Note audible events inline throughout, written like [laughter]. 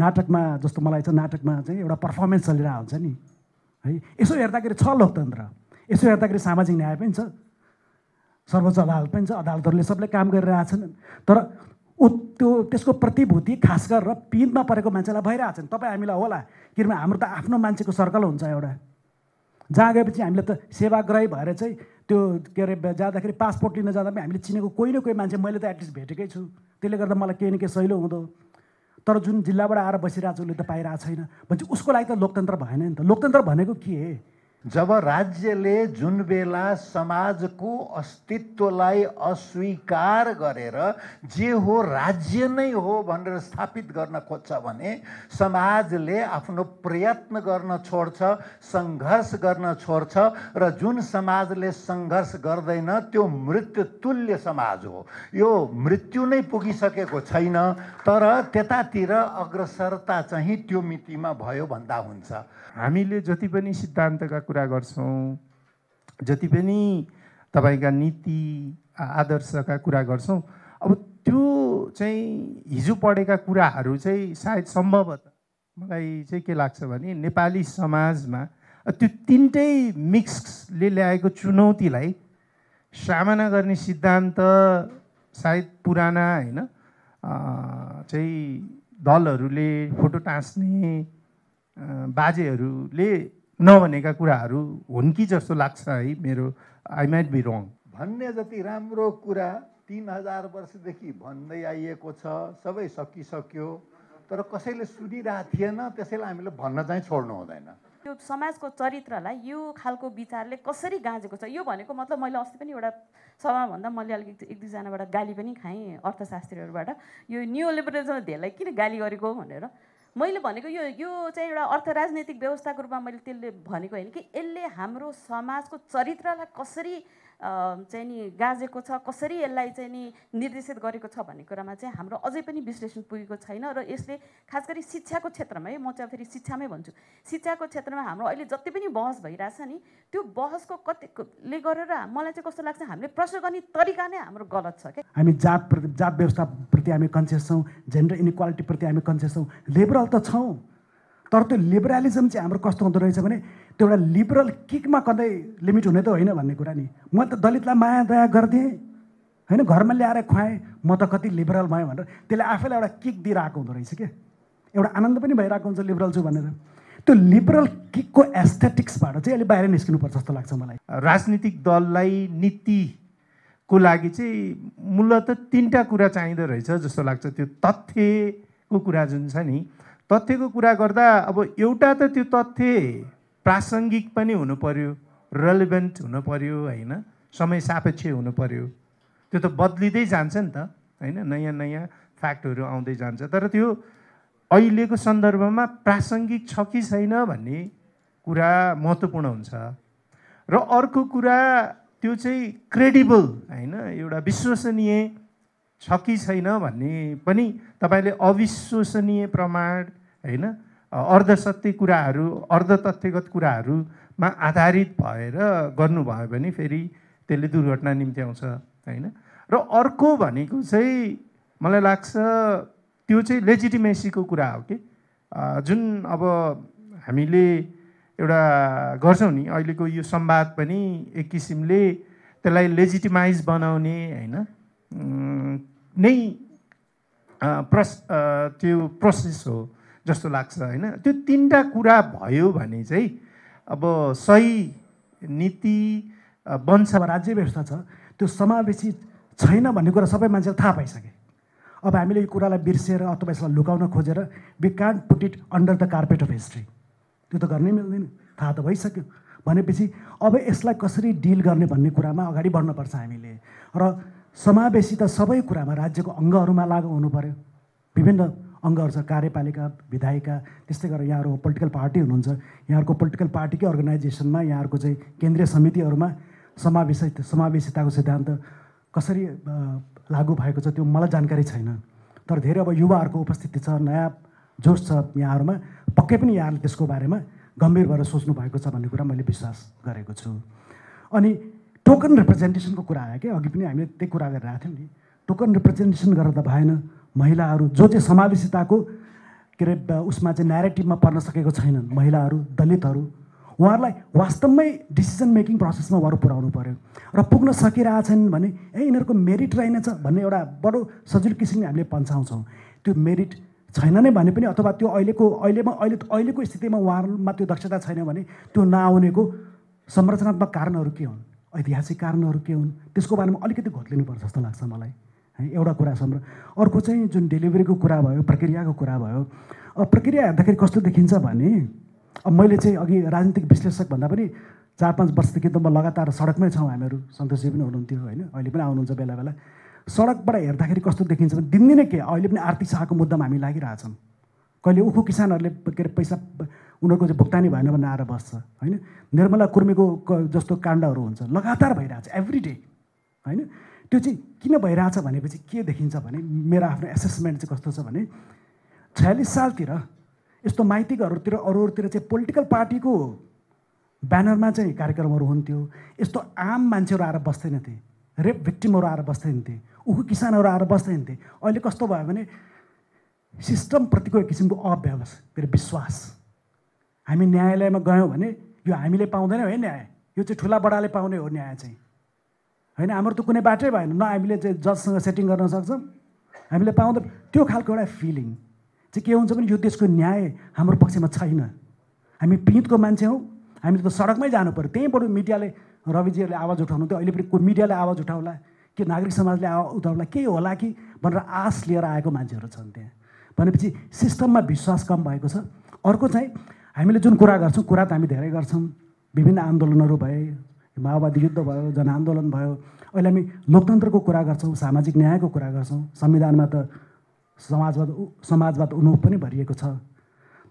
नाटकमा जस्तो मलाई चाहिँ नाटकमा चाहिँ एउटा पर्फर्मेन्स चलिरहेको हुन्छ नि है यसो हेर्दाखेरि छ लोकतन्त्र यसो हेर्दाखेरि सामाजिक न्याय पनि छ सर्वोच्च अदालत पनि छ अदालतहरूले सबले काम गरिरहेछन् तर उ त्यो त्यसको प्रतिभूति खास गरेर पिँधमा परेको मान्छेलाई भइरहेछन् तपाईँ हामीलाई होला किनभने हाम्रो त आफ्नो मान्छेको सर्कल हुन्छ एउटा जहाँ गएपछि हामीले त सेवाग्राही भएर चाहिँ त्यो के अरे जाँदाखेरि पासपोर्ट लिन जाँदा पनि हामीले चिनेको कोही न कोही मान्छे मैले त एटलिस्ट भेटेकै छु त्यसले गर्दा मलाई केही न केही सहिलो हुँदो तर जुन जिल्लाबाट आएर बसिरहेको छ उसले त पाइरहेको छैन भनेपछि उसको लागि त लोकतन्त्र भएन नि त लोकतन्त्र भनेको के जब राज्यले जुन बेला समाजको अस्तित्वलाई अस्वीकार गरेर जे हो राज्य नै हो भनेर स्थापित गर्न खोज्छ भने समाजले आफ्नो प्रयत्न गर्न छोड्छ सङ्घर्ष गर्न छोड्छ र जुन समाजले सङ्घर्ष गर्दैन त्यो मृत्यु तुल्य समाज हो यो मृत्यु नै पुगिसकेको छैन तर त्यतातिर अग्रसरता चाहिँ त्यो मितिमा भयो भन्दा हुन्छ हामीले जति पनि सिद्धान्तका कुरा गर्छौँ जति पनि तपाईँका नीति आदर्शका कुरा गर्छौँ अब त्यो चाहिँ हिजो पढेका कुराहरू चाहिँ सायद सम्भवतः मलाई चाहिँ के लाग्छ भने नेपाली समाजमा त्यो तिनटै मिक्सले ल्याएको चुनौतीलाई सामना गर्ने सिद्धान्त सायद पुराना होइन चाहिँ दलहरूले फोटो टाँच्ने बाजेहरूले नभनेका कुराहरू हुन् कि जस्तो लाग्छ है मेरो आई माइट बी रङ भन्ने जति राम्रो कुरा तिन हजार वर्षदेखि भन्दै आइएको छ सबै सकिसक्यो तर कसैले सुनिरहेको थिएन त्यसैलाई हामीले भन्न चाहिँ छोड्नु हुँदैन त्यो समाजको चरित्रलाई यो खालको विचारले कसरी गाँजेको छ यो भनेको मतलब मैले अस्ति पनि एउटा सभामा भन्दा मैले अलिक एक दुईजनाबाट गाली पनि खाएँ अर्थशास्त्रीहरूबाट यो न्यु लिबरलिजमलाई धेरैलाई किन गाली गरेको भनेर मैले भनेको यो यो चाहिँ एउटा अर्थ राजनैतिक व्यवस्थाको रूपमा मैले त्यसले भनेको होइन कि यसले हाम्रो समाजको चरित्रलाई कसरी चाहिँ नि गाजेको छ कसरी यसलाई चाहिँ नि निर्देशित गरेको छ भन्ने कुरामा चाहिँ हाम्रो अझै पनि विश्लेषण पुगेको छैन र यसले खास गरी शिक्षाको क्षेत्रमा है म चाहिँ फेरि शिक्षामै भन्छु शिक्षाको क्षेत्रमा हाम्रो अहिले जति पनि बहस भइरहेछ नि त्यो बहसको कतिले गरेर मलाई चाहिँ कस्तो लाग्छ हामीले प्रश्न गर्ने तरिका नै हाम्रो गलत छ क्या हामी जात जात व्यवस्थाप्रति हामी कन्सियस छौँ जेन्डर इनिक्वालिटीप्रति हामी कन्सियस छौँ लिबरल त छौँ तर त्यो लिबरलिजम चाहिँ हाम्रो कस्तो हुँदो रहेछ भने एउटा लिबरल किकमा कतै लिमिट हुने त होइन भन्ने कुरा नि म त दलितलाई माया दया गरिदिएँ होइन घरमा ल्याएर खुवाएँ म त कति लिबरल भएँ भनेर त्यसले आफैलाई एउटा किक दिइरहेको हुँदो रहेछ क्या एउटा आनन्द पनि भइरहेको हुन्छ लिबरल छु भनेर त्यो लिबरल किकको एस्थेटिक्सबाट चाहिँ अलिक बाहिर निस्किनुपर्छ जस्तो लाग्छ मलाई राजनीतिक दललाई नीतिको लागि चाहिँ मूलत तिनवटा कुरा चाहिँदो रहेछ जस्तो लाग्छ त्यो तथ्यको कुरा जुन छ नि तथ्यको कुरा गर्दा अब एउटा त त्यो तथ्य प्रासङ्गिक पनि हुनु पऱ्यो रेलिभेन्ट हुनु पऱ्यो होइन समय सापेक्ष हुनु पऱ्यो त्यो त बद्लिँदै जान्छ नि त होइन नयाँ नयाँ फ्याक्टहरू आउँदै जान्छ तर त्यो अहिलेको सन्दर्भमा प्रासङ्गिक छ कि छैन भन्ने कुरा महत्त्वपूर्ण हुन्छ र अर्को कुरा त्यो चाहिँ क्रेडिबल होइन एउटा विश्वसनीय छ कि छैन भन्ने पनि तपाईँले अविश्वसनीय प्रमाण होइन अर्धसत्य कुराहरू अर्धतथ्यगत कुराहरूमा आधारित भएर गर्नुभयो भने फेरि त्यसले दुर्घटना निम्त्याउँछ होइन र अर्को भनेको चाहिँ मलाई लाग्छ त्यो चाहिँ लेजिटिमेसीको कुरा हो कि जुन अब हामीले एउटा गर्छौँ नि अहिलेको यो संवाद पनि एक किसिमले त्यसलाई लेजिटिमाइज बनाउने होइन नै प्रस त्यो प्रोसेस हो जस्तो लाग्छ होइन त्यो तिनवटा कुरा भयो भने चाहिँ अब सही नीति वंश राज्य व्यवस्था छ त्यो समावेशी छैन भन्ने कुरा सबै मान्छेले थाहा पाइसके अब हामीले यो कुरालाई बिर्सेर अथवा यसलाई लुकाउन खोजेर we can't put it under the carpet of history त्यो त गर्नै मिल्दैन थाहा त भइसक्यो भनेपछि अब यसलाई कसरी डिल गर्ने भन्ने कुरामा अगाडि बढ्नुपर्छ हामीले र समावेशी त सबै कुरामा राज्यको अङ्गहरूमा लागु हुनु पऱ्यो विभिन्न अङ्गहरू छ कार्यपालिका विधायिका त्यस्तै गरेर यहाँहरू पोलिटिकल पार्टी हुनुहुन्छ यहाँहरूको पोलिटिकल पार्टीकै अर्गनाइजेसनमा यहाँहरूको चाहिँ केन्द्रीय समितिहरूमा समावेश समावेशिताको सिद्धान्त कसरी लागू भएको छ त्यो मलाई जानकारी छैन तर धेरै अब युवाहरूको उपस्थिति छ नयाँ जोस छ यहाँहरूमा पक्कै पनि यहाँहरूले त्यसको बारेमा गम्भीर भएर सोच्नु भएको छ भन्ने कुरा मैले विश्वास गरेको छु अनि टोकन रिप्रेजेन्टेसनको कुरा आयो कि अघि पनि हामीले त्यही कुरा गरिरहेको थियौँ नि टोकन रिप्रेजेन्टेसन गरेर त भएन महिलाहरू जो चाहिँ समावेशिताको के अरे उसमा चाहिँ नेरेटिभमा पर्न सकेको छैनन् महिलाहरू दलितहरू उहाँहरूलाई वास्तवमै डिसिजन मेकिङ प्रोसेसमा उहाँहरू पुऱ्याउनु पऱ्यो र पुग्न सकिरहेछन् भने ए यिनीहरूको मेरिट रहेनछ भन्ने एउटा बडो सजिलो किसिमले हामीले पन्छाउँछौँ त्यो मेरिट छैन नै भने पनि अथवा त्यो अहिलेको अहिलेमा अहिले अहिलेको स्थितिमा उहाँहरूमा त्यो दक्षता छैन भने त्यो नआउनेको संरचनात्मक कारणहरू के हुन् ऐतिहासिक कारणहरू के हुन् त्यसको बारेमा अलिकति घोत्लिनुपर्छ जस्तो लाग्छ मलाई है एउटा कुरा सम्र अर्को चाहिँ जुन डेलिभरीको कुरा भयो प्रक्रियाको कुरा भयो अब प्रक्रिया हेर्दाखेरि कस्तो देखिन्छ भने अब मैले चाहिँ अघि राजनीतिक विश्लेषक भन्दा पनि चार पाँच वर्षदेखि त म लगातार सडकमै छौँ हामीहरू सन्तोषजी पनि हुनुहुन्थ्यो होइन अहिले पनि आउनुहुन्छ बेला बेला सडकबाट हेर्दाखेरि कस्तो देखिन्छ भने दिनदिनै के अहिले पनि आर्थिक शाहको मुद्दामा हामी लागिरहेछौँ कहिले उखु किसानहरूले के अरे पैसा उनीहरूको चाहिँ भुक्तानी भएन भने आएर बस्छ होइन निर्मला कुर्मीको जस्तो काण्डहरू हुन्छ लगातार भइरहेछ एभ्री डे होइन त्यो चाहिँ किन भइरहेछ भनेपछि के देखिन्छ भने मेरो आफ्नो एसेसमेन्ट चाहिँ कस्तो छ भने छयालिस सालतिर यस्तो माइतीहरूतिर अरूहरूतिर चाहिँ पोलिटिकल पार्टीको ब्यानरमा चाहिँ कार्यक्रमहरू हुन्थ्यो यस्तो आम मान्छेहरू आएर थिए रेप भिक्टिमहरू आएर थिए उखु किसानहरू आएर थिए अहिले कस्तो भयो भने सिस्टमप्रतिको एक किसिमको के मेरो विश्वास हामी न्यायालयमा गयौँ भने यो हामीले पाउँदैनौँ है न्याय यो चाहिँ ठुला बडाले पाउने हो न्याय चाहिँ होइन हाम्रो त कुनै बाटै भएन न हामीले चाहिँ जजसँग सेटिङ गर्न सक्छौँ हामीले पाउँदा त्यो खालको एउटा फिलिङ चाहिँ के हुन्छ भने यो देशको न्याय हाम्रो पक्षमा छैन हामी पीडितको मान्छे हौँ हामी त सडकमै जानु पऱ्यो त्यहीँबाट मिडियाले रविजीहरूले आवाज उठाउनु थियो अहिले पनि को मिडियाले आवाज उठाउला कि नागरिक समाजले आवाज उठाउला केही होला कि भनेर आश लिएर आएको मान्छेहरू छन् त्यहाँ भनेपछि सिस्टममा विश्वास कम भएको छ अर्को चाहिँ हामीले जुन कुरा गर्छौँ कुरा त हामी धेरै गर्छौँ विभिन्न आन्दोलनहरू भए माओवादी युद्ध भयो जनआन्दोलन भयो अहिले हामी लोकतन्त्रको कुरा गर्छौँ सामाजिक न्यायको कुरा गर्छौँ संविधानमा त समाजवाद समाजवाद उन्मुख पनि भरिएको छ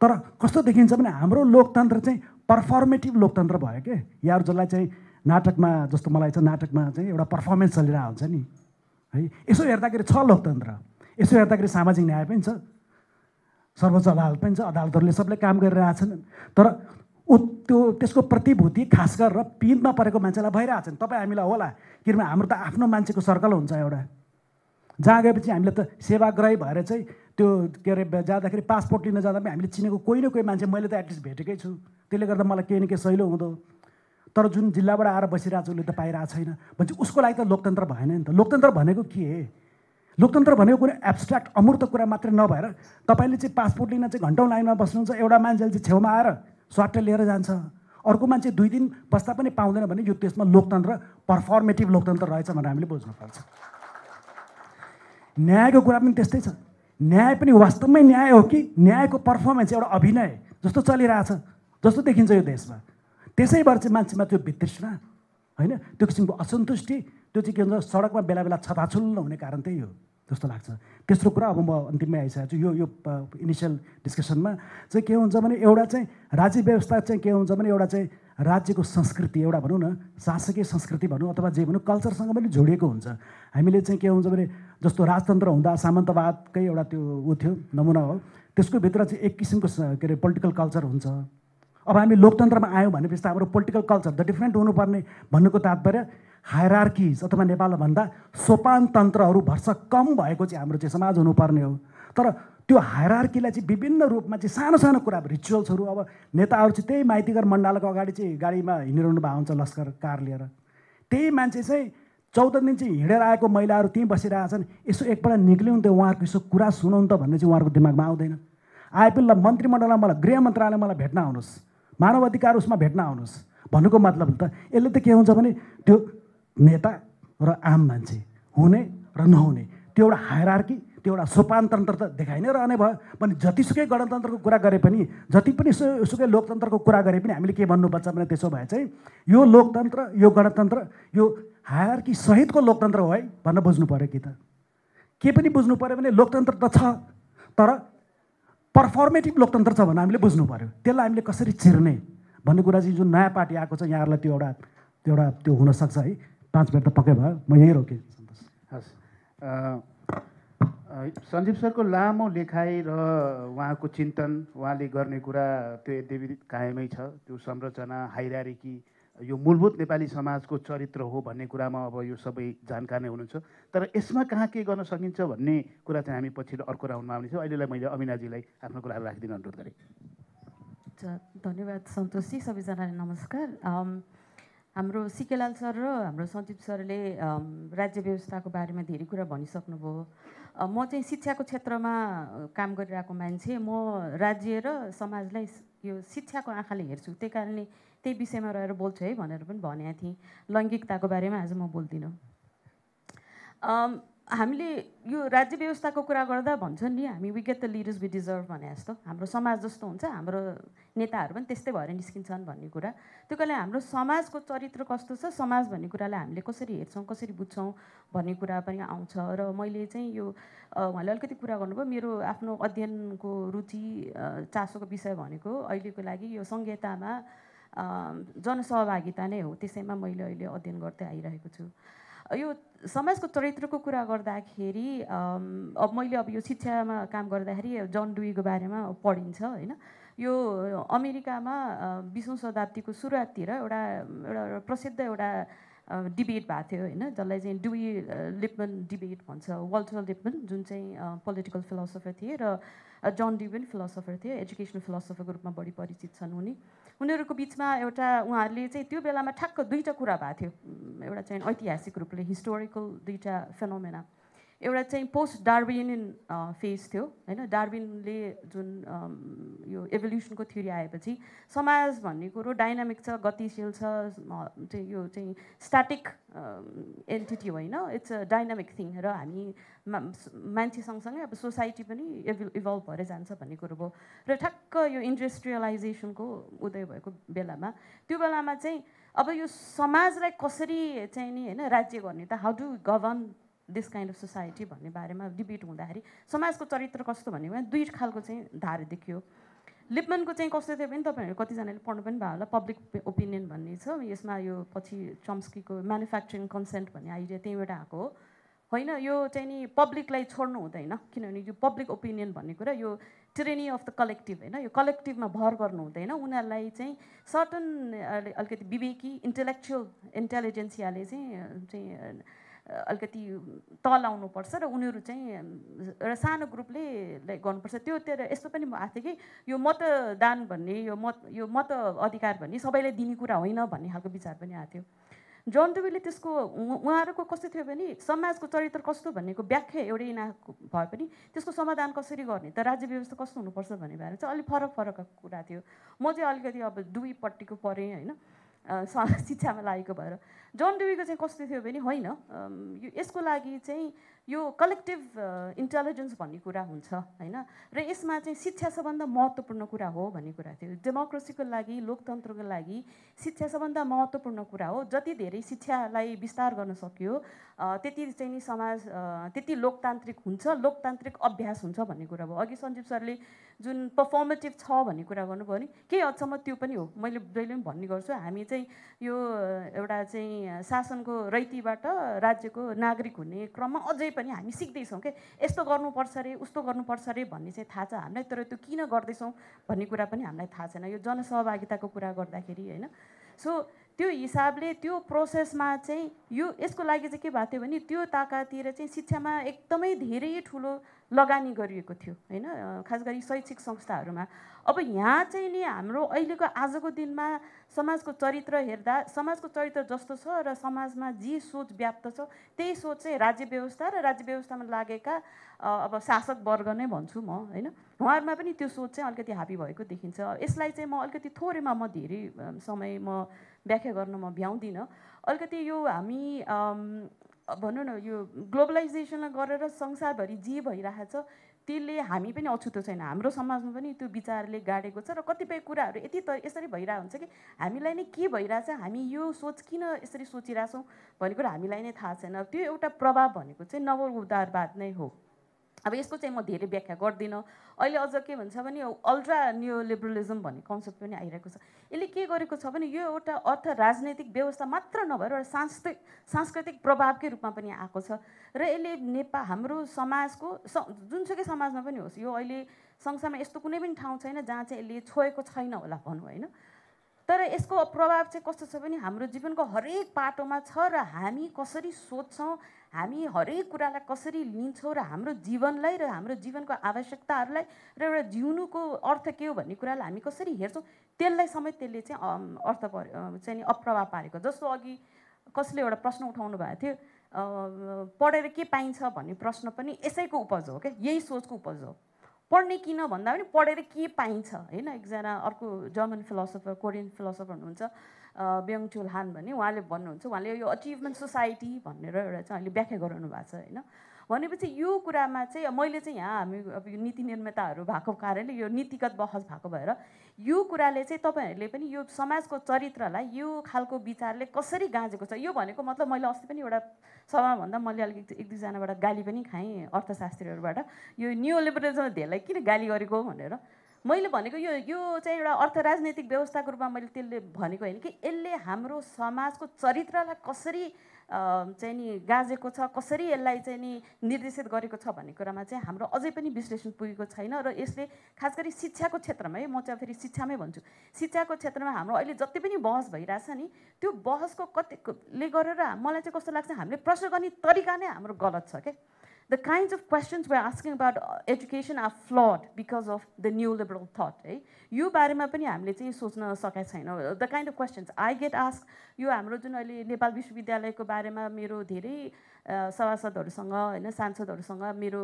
तर कस्तो देखिन्छ भने हाम्रो लोकतन्त्र चाहिँ पर्फर्मेटिभ लोकतन्त्र भयो के यार जसलाई चाहिँ नाटकमा जस्तो मलाई चाहिँ नाटकमा चाहिँ एउटा पर्फर्मेन्स चलिरहेको हुन्छ नि है यसो हेर्दाखेरि छ लोकतन्त्र यसो हेर्दाखेरि सामाजिक न्याय पनि छ सर्वोच्च अदालत पनि छ अदालतहरूले सबले काम गरिरहेछन् तर उ त्यो त्यसको प्रतिभूति खास गरेर पिनमा परेको मान्छेलाई भइरहेको नि तपाईँ हामीलाई होला किनभने हाम्रो त आफ्नो मान्छेको सर्कल हुन्छ एउटा जहाँ गएपछि हामीले त सेवाग्राही भएर चाहिँ त्यो के अरे जाँदाखेरि पासपोर्ट लिन जाँदा पनि हामीले चिनेको कोही न कोही मान्छे मैले त एटलिस्ट भेटेकै छु त्यसले गर्दा मलाई केही न केही सहिलो हुँदो तर जुन जिल्लाबाट आएर बसिरहेको छ उसले त पाइरहेको छैन भन्छ उसको लागि त लोकतन्त्र भएन नि त लोकतन्त्र भनेको के लोकतन्त्र भनेको कुनै एब्स्ट्र्याक्ट अमूर्त कुरा मात्रै नभएर तपाईँले चाहिँ पासपोर्ट लिन चाहिँ घन्टौँ लाइनमा बस्नुहुन्छ एउटा मान्छेले चाहिँ छेउमा आएर स्वाट लिएर जान्छ अर्को मान्छे दुई दिन बस्दा पनि पाउँदैन भने यो त्यसमा लोकतन्त्र पर्फर्मेटिभ लोकतन्त्र रहेछ भनेर हामीले बुझ्नुपर्छ न्यायको कुरा पनि त्यस्तै छ न्याय पनि वास्तवमै न्याय हो कि न्यायको पर्फर्मेन्स एउटा अभिनय जस्तो चलिरहेछ जस्तो देखिन्छ यो देशमा भएर चाहिँ मान्छेमा त्यो वितृष्णा होइन त्यो किसिमको असन्तुष्टि त्यो चाहिँ के भन्छ सडकमा बेला बेला छताछुल्ल हुने कारण त्यही हो जस्तो लाग्छ तेस्रो कुरा अब म अन्तिममै आइसकेको छु यो यो इनिसियल डिस्कसनमा चाहिँ के हुन्छ भने एउटा चाहिँ राज्य व्यवस्था चाहिँ के हुन्छ भने एउटा चाहिँ राज्यको संस्कृति एउटा भनौँ न शासकीय संस्कृति भनौँ अथवा जे भनौँ कल्चरसँग पनि जोडिएको हुन्छ हामीले चाहिँ के हुन्छ भने जस्तो राजतन्त्र हुँदा सामन्तवादकै एउटा त्यो ऊ थियो नमुना हो त्यसको भित्र चाहिँ एक किसिमको के अरे पोलिटिकल कल्चर हुन्छ अब हामी लोकतन्त्रमा आयौँ भनेपछि त हाम्रो पोलिटिकल कल्चर त डिफ्रेन्ट हुनुपर्ने भन्नुको तात्पर्य हायरार्किज अथवा नेपालमा भन्दा सोपान तन्त्रहरू कम भएको चाहिँ हाम्रो चाहिँ समाज हुनुपर्ने हो तर त्यो हायरार्कीलाई चाहिँ विभिन्न रूपमा चाहिँ सानो सानो कुरा रिचुअल्सहरू अब नेताहरू चाहिँ त्यही माइतीघर मण्डलको अगाडि चाहिँ गाडीमा हिँडिरहनु भएको हुन्छ लस्कर कार लिएर त्यही मान्छे चाहिँ चौध दिन चाहिँ हिँडेर आएको महिलाहरू त्यहीँ छन् यसो एकपल्ट निक्ल्यौँ त उहाँहरूको यसो कुरा सुनौँ त भन्ने चाहिँ उहाँहरूको दिमागमा आउँदैन आइपिएल मन्त्रीमण्डलमा मलाई गृह मन्त्रालय मलाई भेट्न आउनुहोस् मानव अधिकार उसमा भेट्न आउनुहोस् भन्नुको मतलब त यसले त के हुन्छ भने त्यो नेता र आम मान्छे हुने र नहुने त्यो एउटा हायरार्की त्यो एउटा सोपानतन्त्र त देखाइ नै रहने भयो भने जतिसुकै गणतन्त्रको कुरा गरे पनि जति पनि सुकै लोकतन्त्रको कुरा गरे पनि हामीले के भन्नुपर्छ भने त्यसो भए चाहिँ यो लोकतन्त्र यो गणतन्त्र यो हायरकी सहितको लोकतन्त्र हो है भन्न बुझ्नु पऱ्यो कि त के पनि बुझ्नु पऱ्यो भने लोकतन्त्र त छ तर पर्फर्मेटिभ लोकतन्त्र छ भनेर हामीले बुझ्नु पऱ्यो त्यसलाई हामीले कसरी चिर्ने भन्ने कुरा चाहिँ जुन नयाँ पार्टी आएको छ यहाँहरूलाई त्यो एउटा त्यो एउटा त्यो हुनसक्छ है पाँच मिनट त पक्कै भयो म यहीँ रोकेँ हस् सञ्जीव सरको लामो लेखाइ र उहाँको चिन्तन उहाँले गर्ने कुरा त्यो यद्यपि कायमै छ त्यो संरचना हाइरारिकी यो मूलभूत नेपाली समाजको चरित्र हो भन्ने कुरामा अब यो सबै जानकार नै हुनुहुन्छ तर यसमा कहाँ के गर्न सकिन्छ भन्ने कुरा चाहिँ हामी पछिल्लो अर्को राउन्डमा आउनेछौँ अहिलेलाई मैले अमिनाजीलाई आफ्नो कुराहरू राखिदिन अनुरोध गरेँ धन्यवाद सन्तोषजी सबैजनालाई नमस्कार हाम्रो सिकेलाल सर र हाम्रो सञ्जीव सरले राज्य व्यवस्थाको बारेमा धेरै कुरा भनिसक्नुभयो म चाहिँ शिक्षाको क्षेत्रमा काम गरिरहेको मान्छे म राज्य र समाजलाई यो शिक्षाको आँखाले हेर्छु त्यही कारणले त्यही विषयमा रहेर बोल्छु है भनेर पनि भनेको थिएँ लैङ्गिकताको बारेमा आज म बोल्दिनँ हामीले यो राज्य व्यवस्थाको कुरा गर्दा भन्छन् नि हामी we get the leaders we deserve भने जस्तो हाम्रो समाज जस्तो हुन्छ हाम्रो नेताहरू पनि त्यस्तै भएर निस्किन्छन् भन्ने कुरा त्यो कारणले हाम्रो समाजको चरित्र कस्तो छ समाज भन्ने कुरालाई हामीले कसरी हेर्छौँ कसरी बुझ्छौँ भन्ने कुरा पनि आउँछ र मैले चाहिँ यो उहाँले अलिकति कुरा गर्नुभयो मेरो आफ्नो अध्ययनको रुचि चासोको विषय भनेको अहिलेको लागि यो संहितामा जनसहभागिता नै हो त्यसैमा मैले अहिले अध्ययन गर्दै आइरहेको छु यो समाजको चरित्रको कुरा गर्दाखेरि अब मैले अब यो शिक्षामा काम गर्दाखेरि जन डुईको बारेमा पढिन्छ होइन यो अमेरिकामा बिसौँ शताब्दीको सुरुवाततिर एउटा एउटा प्रसिद्ध एउटा डिबेट भएको थियो होइन जसलाई चाहिँ डुई लिपमन डिबेट भन्छ वाल्टर लिपमन जुन चाहिँ पोलिटिकल फिलोसफर थिए र जन पनि फिलोसफर थिए एजुकेसनल फिलोसफरको रूपमा बढी परिचित छन् उनी उनीहरूको बिचमा एउटा उहाँहरूले चाहिँ त्यो बेलामा ठ्याक्क दुईवटा कुरा भएको थियो एउटा चाहिँ ऐतिहासिक रूपले हिस्टोरिकल दुईवटा फेनोमेना एउटा चाहिँ पोस्ट डार्विनियन फेज थियो होइन डार्बिनले जुन यो एभोल्युसनको थ्योरी आएपछि समाज भन्ने कुरो डाइनामिक छ गतिशील छ यो चाहिँ स्ट्याटिक एन्टिटी होइन इट्स अ डाइनामिक थिङ र हामी मान्छे सँगसँगै अब सोसाइटी पनि इभल्भ भएर जान्छ भन्ने कुरो भयो र ठ्याक्क यो इन्डस्ट्रियलाइजेसनको उदय भएको बेलामा त्यो बेलामा चाहिँ अब यो समाजलाई कसरी चाहिँ नि होइन राज्य गर्ने त how do govern this kind of society भन्ने बारेमा डिबेट हुँदाखेरि समाजको चरित्र कस्तो भने दुई खालको चाहिँ धार देखियो लिपमनको चाहिँ कस्तो थियो भने तपाईँहरू कतिजनाले पढ्नु पनि भयो होला पब्लिक ओपिनियन भन्ने छ यसमा यो पछि चम्स्कीको म्यानुफ्याक्चरिङ कन्सेन्ट भन्ने आइडिया त्यहीँबाट आएको हो होइन यो चाहिँ नि पब्लिकलाई छोड्नु हुँदैन किनभने यो पब्लिक ओपिनियन भन्ने कुरा यो ट्रेनी अफ द कलेक्टिभ होइन यो कलेक्टिभमा भर गर्नु हुँदैन उनीहरूलाई चाहिँ सर्टन अलिकति विवेकी इन्टेलेक्चुअल इन्टेलिजेन्सियाले चाहिँ चाहिँ अलिकति तल आउनुपर्छ र उनीहरू चाहिँ एउटा सानो ग्रुपले लाइक गर्नुपर्छ त्यो त्यो यस्तो पनि आएको थियो कि यो मतदान भन्ने यो मत यो मत अधिकार भन्ने सबैलाई दिने कुरा होइन भन्ने खालको विचार पनि आएको थियो जन दुबीले त्यसको उहाँहरूको कस्तो थियो भने समाजको चरित्र कस्तो भन्नेको व्याख्या एउटै यिनीहरूको भए पनि त्यसको समाधान कसरी गर्ने त राज्य व्यवस्था कस्तो हुनुपर्छ भन्ने भएर चाहिँ अलिक फरक फरक कुरा थियो म चाहिँ अलिकति अब दुईपट्टिको परेँ होइन शिक्षामा लागेको भएर जन डेवीको चाहिँ कस्तो थियो भने होइन यो यसको लागि चाहिँ यो कलेक्टिभ इन्टेलिजेन्स भन्ने कुरा हुन्छ होइन र यसमा चाहिँ शिक्षा सबभन्दा महत्त्वपूर्ण कुरा हो भन्ने कुरा थियो डेमोक्रेसीको लागि लोकतन्त्रको लागि शिक्षा सबभन्दा महत्त्वपूर्ण कुरा हो जति धेरै शिक्षालाई विस्तार गर्न सकियो त्यति चाहिँ नि समाज त्यति लोकतान्त्रिक हुन्छ लोकतान्त्रिक अभ्यास हुन्छ भन्ने कुरा भयो अघि सञ्जीव सरले जुन पर्फर्मेटिभ छ भन्ने कुरा गर्नुभयो नि केही हदसम्म त्यो पनि हो मैले जहिले पनि भन्ने गर्छु हामी चाहिँ यो एउटा चाहिँ शासनको रैतीबाट राज्यको नागरिक हुने क्रममा अझै पनि हामी सिक्दैछौँ के यस्तो गर्नुपर्छ अरे उस्तो गर्नुपर्छ अरे भन्ने चाहिँ थाहा छ हामीलाई तर त्यो किन गर्दैछौँ भन्ने कुरा पनि हामीलाई थाहा छैन यो जनसहभागिताको कुरा गर्दाखेरि होइन सो त्यो हिसाबले त्यो प्रोसेसमा चाहिँ यो यसको लागि चाहिँ के भएको थियो भने त्यो ताकातिर चाहिँ शिक्षामा एकदमै धेरै ठुलो लगानी गरिएको थियो होइन खास गरी शैक्षिक संस्थाहरूमा अब यहाँ चाहिँ नि हाम्रो अहिलेको आजको दिनमा समाजको चरित्र हेर्दा समाजको चरित्र जस्तो छ र समाजमा जे सोच व्याप्त छ त्यही सोच चाहिँ राज्य व्यवस्था र राज्य व्यवस्थामा लागेका अब शासक वर्ग नै भन्छु म होइन उहाँहरूमा पनि त्यो सोच चाहिँ अलिकति हाबी भएको देखिन्छ यसलाई चाहिँ म अलिकति थोरैमा म धेरै समय म व्याख्या गर्न म भ्याउँदिनँ अलिकति यो हामी भनौँ न यो ग्लोबलाइजेसनलाई गरेर संसारभरि जे भइरहेछ त्यसले हामी पनि अछुतो छैन हाम्रो समाजमा पनि त्यो विचारले गाडेको छ र कतिपय कुराहरू यति त यसरी भइरहेको हुन्छ कि हामीलाई नै के भइरहेछ हामी यो सोच किन यसरी सोचिरहेछौँ भन्ने कुरा हामीलाई नै थाहा छैन त्यो एउटा प्रभाव भनेको चाहिँ नवउदारवाद नै हो अब यसको चाहिँ म धेरै व्याख्या गर्दिनँ अहिले अझ के भन्छ भने अल्ट्रा न्यु लिबरलिजम भन्ने कन्सेप्ट पनि आइरहेको छ यसले के गरेको छ भने यो एउटा अर्थ राजनैतिक व्यवस्था मात्र नभएर एउटा सांस्कृतिक सांस्कृतिक प्रभावकै रूपमा पनि आएको छ र यसले नेपाल हाम्रो समाजको स जुनसुकै समाजमा पनि होस् यो अहिले संसारमा यस्तो कुनै पनि ठाउँ छैन जहाँ चाहिँ यसले छोएको छैन होला भनौँ होइन तर यसको प्रभाव चाहिँ कस्तो छ भने हाम्रो जीवनको हरेक पाटोमा छ र हामी कसरी सोध्छौँ हामी हरेक कुरालाई कसरी लिन्छौँ र हाम्रो जीवनलाई र हाम्रो जीवनको आवश्यकताहरूलाई र एउटा जिउनुको अर्थ के हो भन्ने कुरालाई हामी कसरी हेर्छौँ त्यसलाई समेत त्यसले चाहिँ अर्थ पर चाहिँ नि अप्रभाव पारेको जस्तो अघि कसले एउटा प्रश्न उठाउनु भएको थियो पढेर के पाइन्छ भन्ने प्रश्न पनि यसैको उपज हो क्या यही सोचको उपज हो पढ्ने किन भन्दा पनि पढेर के पाइन्छ होइन एकजना अर्को जर्मन फिलोसफर कोरियन फिलोसफर हुनुहुन्छ ब्याङ हान भने उहाँले भन्नुहुन्छ उहाँले यो अचिभमेन्ट सोसाइटी भनेर एउटा चाहिँ अहिले व्याख्या गराउनु भएको छ होइन भनेपछि यो कुरामा चाहिँ मैले चाहिँ यहाँ हामी अब यो नीति निर्माताहरू भएको कारणले यो नीतिगत बहस भएको भएर यो कुराले चाहिँ तपाईँहरूले पनि यो समाजको चरित्रलाई यो खालको विचारले कसरी गाँजेको छ यो भनेको मतलब मैले अस्ति पनि एउटा सभामा भन्दा मैले अलिक एक दुईजनाबाट गाली पनि खाएँ अर्थशास्त्रीहरूबाट यो न्यु न्युलिबरलिजम धेरैलाई किन गाली गरेको भनेर मैले भनेको यो यो चाहिँ एउटा अर्थ राजनैतिक व्यवस्थाको रूपमा मैले त्यसले भनेको होइन कि यसले हाम्रो समाजको चरित्रलाई कसरी चाहिँ नि गाजेको छ कसरी यसलाई चाहिँ नि निर्देशित गरेको छ भन्ने कुरामा चाहिँ हाम्रो अझै पनि विश्लेषण पुगेको छैन र यसले खास गरी शिक्षाको क्षेत्रमा है म चाहिँ फेरि शिक्षामै भन्छु शिक्षाको क्षेत्रमा हाम्रो अहिले जति पनि बहस भइरहेछ नि त्यो बहसको कतिले गरेर मलाई चाहिँ कस्तो लाग्छ हामीले प्रश्न गर्ने तरिका नै हाम्रो गलत छ क्या the kinds of questions we're asking about uh, education are flawed because of the neoliberal thought eh? है यो बारेमा पनि हामीले चाहिँ सोच्न सकेका छैनौँ the kind of questions I get ask यो हाम्रो जुन अहिले नेपाल विश्वविद्यालयको बारेमा मेरो धेरै सभासदहरूसँग होइन सांसदहरूसँग मेरो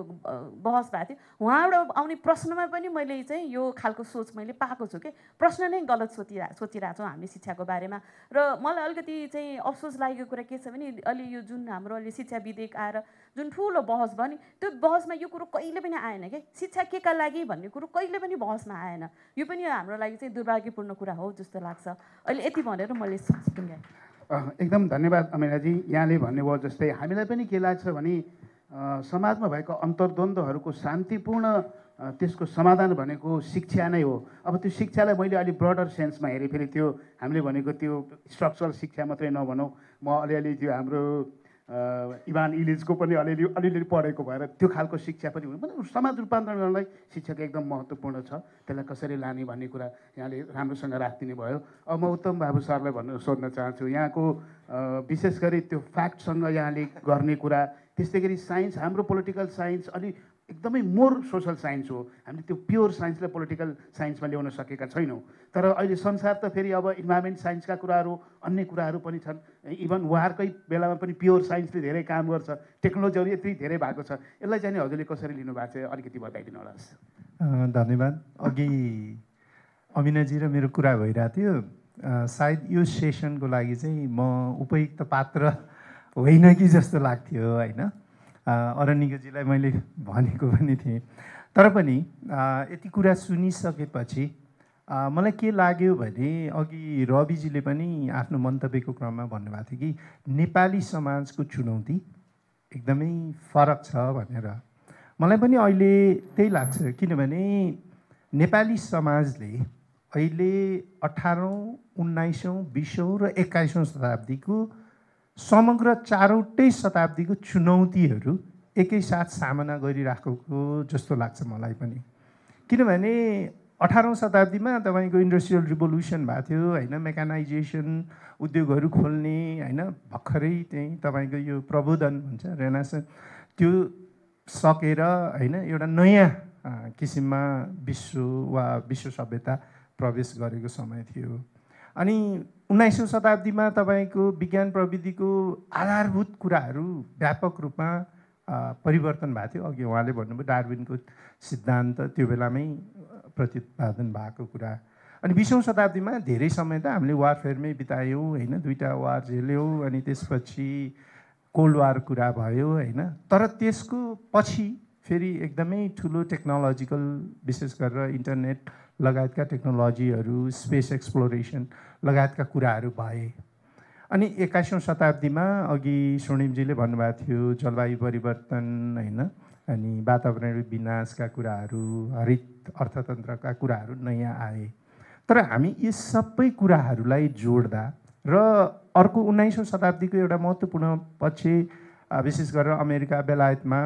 बहस भएको थियो उहाँबाट आउने प्रश्नमा पनि मैले चाहिँ यो खालको सोच मैले पाएको छु कि प्रश्न नै गलत सोचिरह सोचिरहेछौँ हामीले शिक्षाको बारेमा र मलाई अलिकति चाहिँ अफसोस लागेको कुरा के छ भने अलि यो जुन हाम्रो अहिले शिक्षा विधेयक आएर जुन ठुलो बहस भयो नि त्यो बहसमा यो कुरो कहिले पनि आएन क्या शिक्षा के का लागि भन्ने कुरो कहिले पनि बहसमा आएन यो पनि हाम्रो लागि चाहिँ दुर्भाग्यपूर्ण कुरा हो जस्तो लाग्छ अहिले यति भनेर मैले एकदम धन्यवाद अमिराजी यहाँले भन्नुभयो जस्तै हामीलाई पनि के लाग्छ भने समाजमा भएको अन्तर्द्वन्द्वहरूको शान्तिपूर्ण त्यसको समाधान भनेको शिक्षा नै हो अब त्यो शिक्षालाई मैले अलिक ब्रडर सेन्समा हेरेँ फेरि त्यो हामीले भनेको त्यो स्ट्रक्चरल शिक्षा मात्रै नभनौँ म अलिअलि त्यो हाम्रो इभान इलिजको पनि अलिअलि अलिअलि पढेको भएर त्यो खालको शिक्षा पनि हुनु मतलब समाज रूपान्तरण गर्नलाई शिक्षक एकदम महत्त्वपूर्ण छ त्यसलाई कसरी लाने भन्ने कुरा यहाँले राम्रोसँग राखिदिनु भयो अब म उत्तम बाबु सरलाई भन्न सोध्न चाहन्छु यहाँको विशेष गरी त्यो फ्याक्टसँग यहाँले गर्ने कुरा त्यस्तै गरी साइन्स हाम्रो पोलिटिकल साइन्स अनि एकदमै मोर सोसल साइन्स हो हामीले त्यो प्योर साइन्सलाई पोलिटिकल साइन्समा ल्याउन सकेका छैनौँ तर अहिले संसार त फेरि अब इन्भाइरोमेन्ट साइन्सका कुराहरू अन्य कुराहरू पनि छन् इभन उहाँहरूकै बेलामा पनि प्योर साइन्सले धेरै काम गर्छ टेक्नोलोजीहरू यति धेरै भएको छ यसलाई चाहिँ हजुरले कसरी लिनुभएको छ अलिकति बताइदिनु होला धन्यवाद अघि अमिनाजी र मेरो कुरा भइरहेको थियो सायद यो सेसनको लागि चाहिँ म उपयुक्त पात्र होइन कि जस्तो लाग्थ्यो होइन अरनिज्यूलाई मैले भनेको पनि थिएँ तर पनि यति कुरा सुनिसकेपछि मलाई के लाग्यो भने अघि रविजीले पनि आफ्नो मन्तव्यको क्रममा भन्नुभएको थियो कि नेपाली समाजको चुनौती एकदमै फरक छ भनेर मलाई पनि अहिले त्यही लाग्छ किनभने नेपाली समाजले अहिले अठारौँ उन्नाइसौँ बिसौँ र एक्काइसौँ शताब्दीको समग्र चारवटै शताब्दीको चुनौतीहरू एकैसाथ सामना गरिराखेको जस्तो लाग्छ मलाई पनि किनभने अठारौँ शताब्दीमा तपाईँको इन्डस्ट्रियल रिभोल्युसन भएको थियो होइन मेकानाइजेसन उद्योगहरू खोल्ने होइन भर्खरै त्यहीँ तपाईँको यो प्रबोधन हुन्छ रेनासन त्यो सकेर होइन एउटा नयाँ किसिममा विश्व वा विश्व सभ्यता प्रवेश गरेको समय थियो अनि उन्नाइसौँ शताब्दीमा तपाईँको विज्ञान प्रविधिको आधारभूत कुराहरू व्यापक रूपमा परिवर्तन भएको थियो अघि उहाँले भन्नुभयो डार्विनको सिद्धान्त त्यो बेलामै प्रतिपादन भएको कुरा अनि बिसौँ शताब्दीमा धेरै समय त हामीले वारफेयरमै बितायौँ होइन दुईवटा वार झेल्यौँ अनि त्यसपछि कोल्ड वार कुरा भयो होइन तर त्यसको पछि फेरि एकदमै ठुलो टेक्नोलोजिकल विशेष गरेर इन्टरनेट लगायतका टेक्नोलोजीहरू स्पेस एक्सप्लोरेसन लगायतका कुराहरू भए अनि एक्काइसौँ शताब्दीमा अघि स्वर्णिमजीले भन्नुभएको थियो जलवायु परिवर्तन होइन अनि वातावरण विनाशका कुराहरू हरित अर्थतन्त्रका कुराहरू नयाँ आए तर हामी यी सबै कुराहरूलाई जोड्दा र अर्को उन्नाइसौँ शताब्दीको एउटा महत्त्वपूर्ण पछि विशेष गरेर अमेरिका बेलायतमा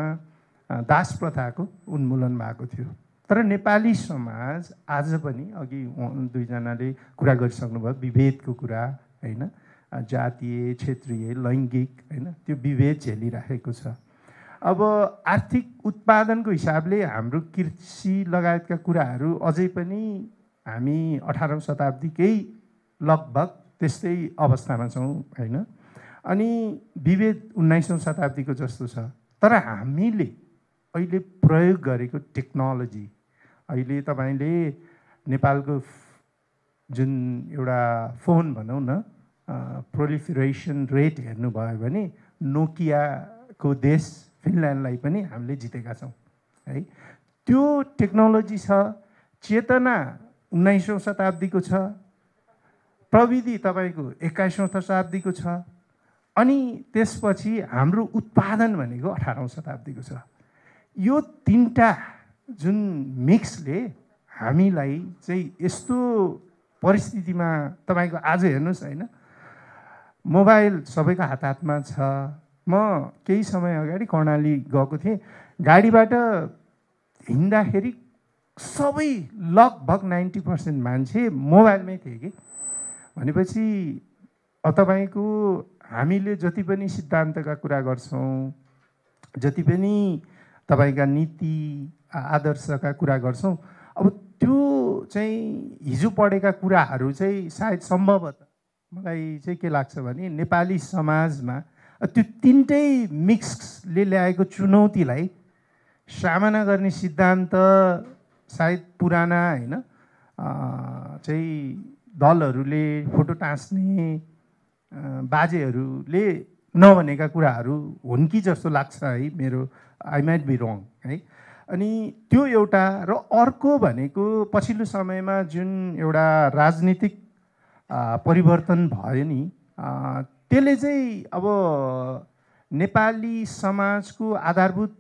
दास प्रथाको उन्मूलन भएको थियो तर नेपाली समाज आज पनि अघि दुईजनाले कुरा गरिसक्नुभयो विभेदको कुरा होइन जातीय क्षेत्रीय लैङ्गिक होइन त्यो विभेद झेलिराखेको छ अब आर्थिक उत्पादनको हिसाबले हाम्रो कृषि लगायतका कुराहरू अझै पनि हामी अठारौँ शताब्दीकै लगभग त्यस्तै अवस्थामा छौँ होइन अनि विभेद उन्नाइसौँ शताब्दीको जस्तो छ तर हामीले अहिले प्रयोग गरेको टेक्नोलोजी अहिले तपाईँले नेपालको जुन एउटा फोन भनौँ न प्रोलिफरेसन रेट हेर्नुभयो भने नोकियाको देश फिनल्यान्डलाई पनि हामीले जितेका छौँ है त्यो टेक्नोलोजी छ चेतना उन्नाइसौँ शताब्दीको छ प्रविधि तपाईँको एक्काइसौँ शताब्दीको छ अनि त्यसपछि हाम्रो उत्पादन भनेको अठारौँ शताब्दीको छ यो तिनवटा जुन मिक्सले हामीलाई चाहिँ यस्तो परिस्थितिमा तपाईँको आज हेर्नुहोस् होइन मोबाइल सबैको हात हातमा छ म केही समय अगाडि कर्णाली गएको थिएँ गाडीबाट हिँड्दाखेरि सबै लगभग नाइन्टी पर्सेन्ट मान्छे मोबाइलमै थिए कि भनेपछि तपाईँको हामीले जति पनि सिद्धान्तका कुरा गर्छौँ जति पनि तपाईँका नीति आदर्शका कुरा गर्छौँ अब त्यो चाहिँ हिजो पढेका कुराहरू चाहिँ सायद सम्भवतः मलाई चाहिँ के लाग्छ भने नेपाली समाजमा त्यो तिनटै मिक्सले ल्याएको चुनौतीलाई सामना गर्ने सिद्धान्त सायद पुराना होइन चाहिँ दलहरूले फोटो टाँच्ने बाजेहरूले नभनेका कुराहरू हुन् कि जस्तो लाग्छ है मेरो आई माइट बी रङ है अनि त्यो एउटा र अर्को भनेको पछिल्लो समयमा जुन एउटा राजनीतिक परिवर्तन भयो नि त्यसले चाहिँ अब नेपाली समाजको आधारभूत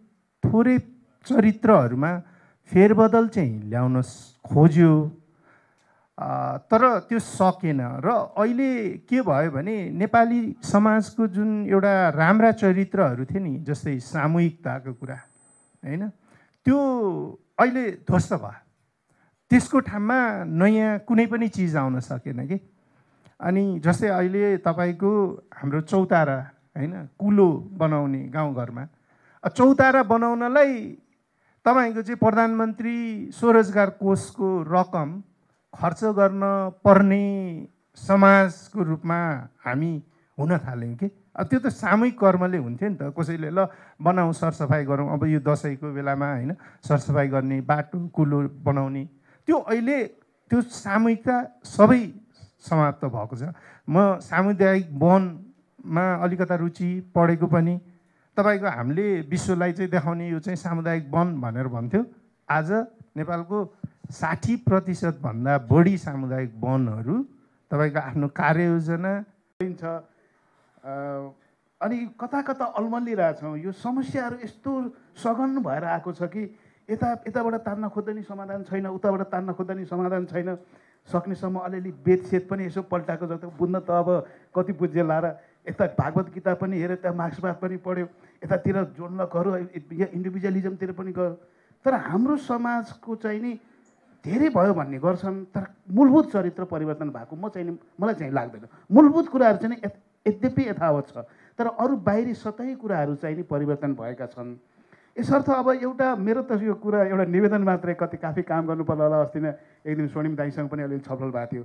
थोरै चरित्रहरूमा फेरबदल चाहिँ ल्याउन खोज्यो तर त्यो सकेन र अहिले के भयो भने नेपाली समाजको जुन एउटा राम्रा चरित्रहरू थियो नि जस्तै सामूहिकताको कुरा होइन त्यो अहिले ध्वस्त भयो त्यसको ठाउँमा नयाँ कुनै पनि चिज आउन सकेन कि अनि जस्तै अहिले तपाईँको हाम्रो चौतारा होइन कुलो बनाउने गाउँघरमा चौतारा बनाउनलाई तपाईँको चाहिँ प्रधानमन्त्री स्वरोजगार कोषको रकम खर्च गर्न पर्ने समाजको रूपमा हामी हुन थाल्यौँ कि त्यो त सामूहिक कर्मले हुन्थ्यो नि त कसैले ल बनाऊ सरसफाइ गरौँ अब यो दसैँको बेलामा होइन सरसफाइ गर्ने बाटो कुलो बनाउने त्यो अहिले त्यो सामूहिकता सबै समाप्त भएको छ म सामुदायिक वनमा अलिकता रुचि पढेको पनि तपाईँको हामीले विश्वलाई चाहिँ देखाउने यो चाहिँ सामुदायिक वन भनेर भन्थ्यो आज नेपालको साठी प्रतिशतभन्दा बढी सामुदायिक वनहरू तपाईँको आफ्नो कार्ययोजना छ अनि कता कता अल्मलिरहेछौँ यो समस्याहरू यस्तो सघन भएर आएको छ कि यता यताबाट तान्न खोज्दा नि समाधान छैन उताबाट तान्न खोज्दा नि समाधान छैन सक्नेसम्म अलिअलि बेदसेद पनि यसो पल्टाएको जस्तो बुझ्न त अब कति बुझ्यो लाएर यता भागवत गीता पनि हेऱ्यो त्यहाँ मार्क्सवाद पनि पढ्यो यतातिर जोड्न गरौँ या इन्डिभिजुअलिजमतिर पनि गयो तर हाम्रो समाजको चाहिँ नि धेरै भयो भन्ने गर्छन् तर मूलभूत चरित्र परिवर्तन भएको म चाहिँ मलाई चाहिँ लाग्दैन मूलभूत कुराहरू चाहिँ यद्यपि यथावत छ तर अरू बाहिरी सतही कुराहरू चाहिँ नि परिवर्तन भएका छन् यसर्थ अब एउटा मेरो त यो कुरा एउटा निवेदन मात्रै कति काफी काम गर्नुपर्ला होला अस्ति नै एक दिन स्वर्णिम दाईसँग पनि अलिअलि छलफल भएको थियो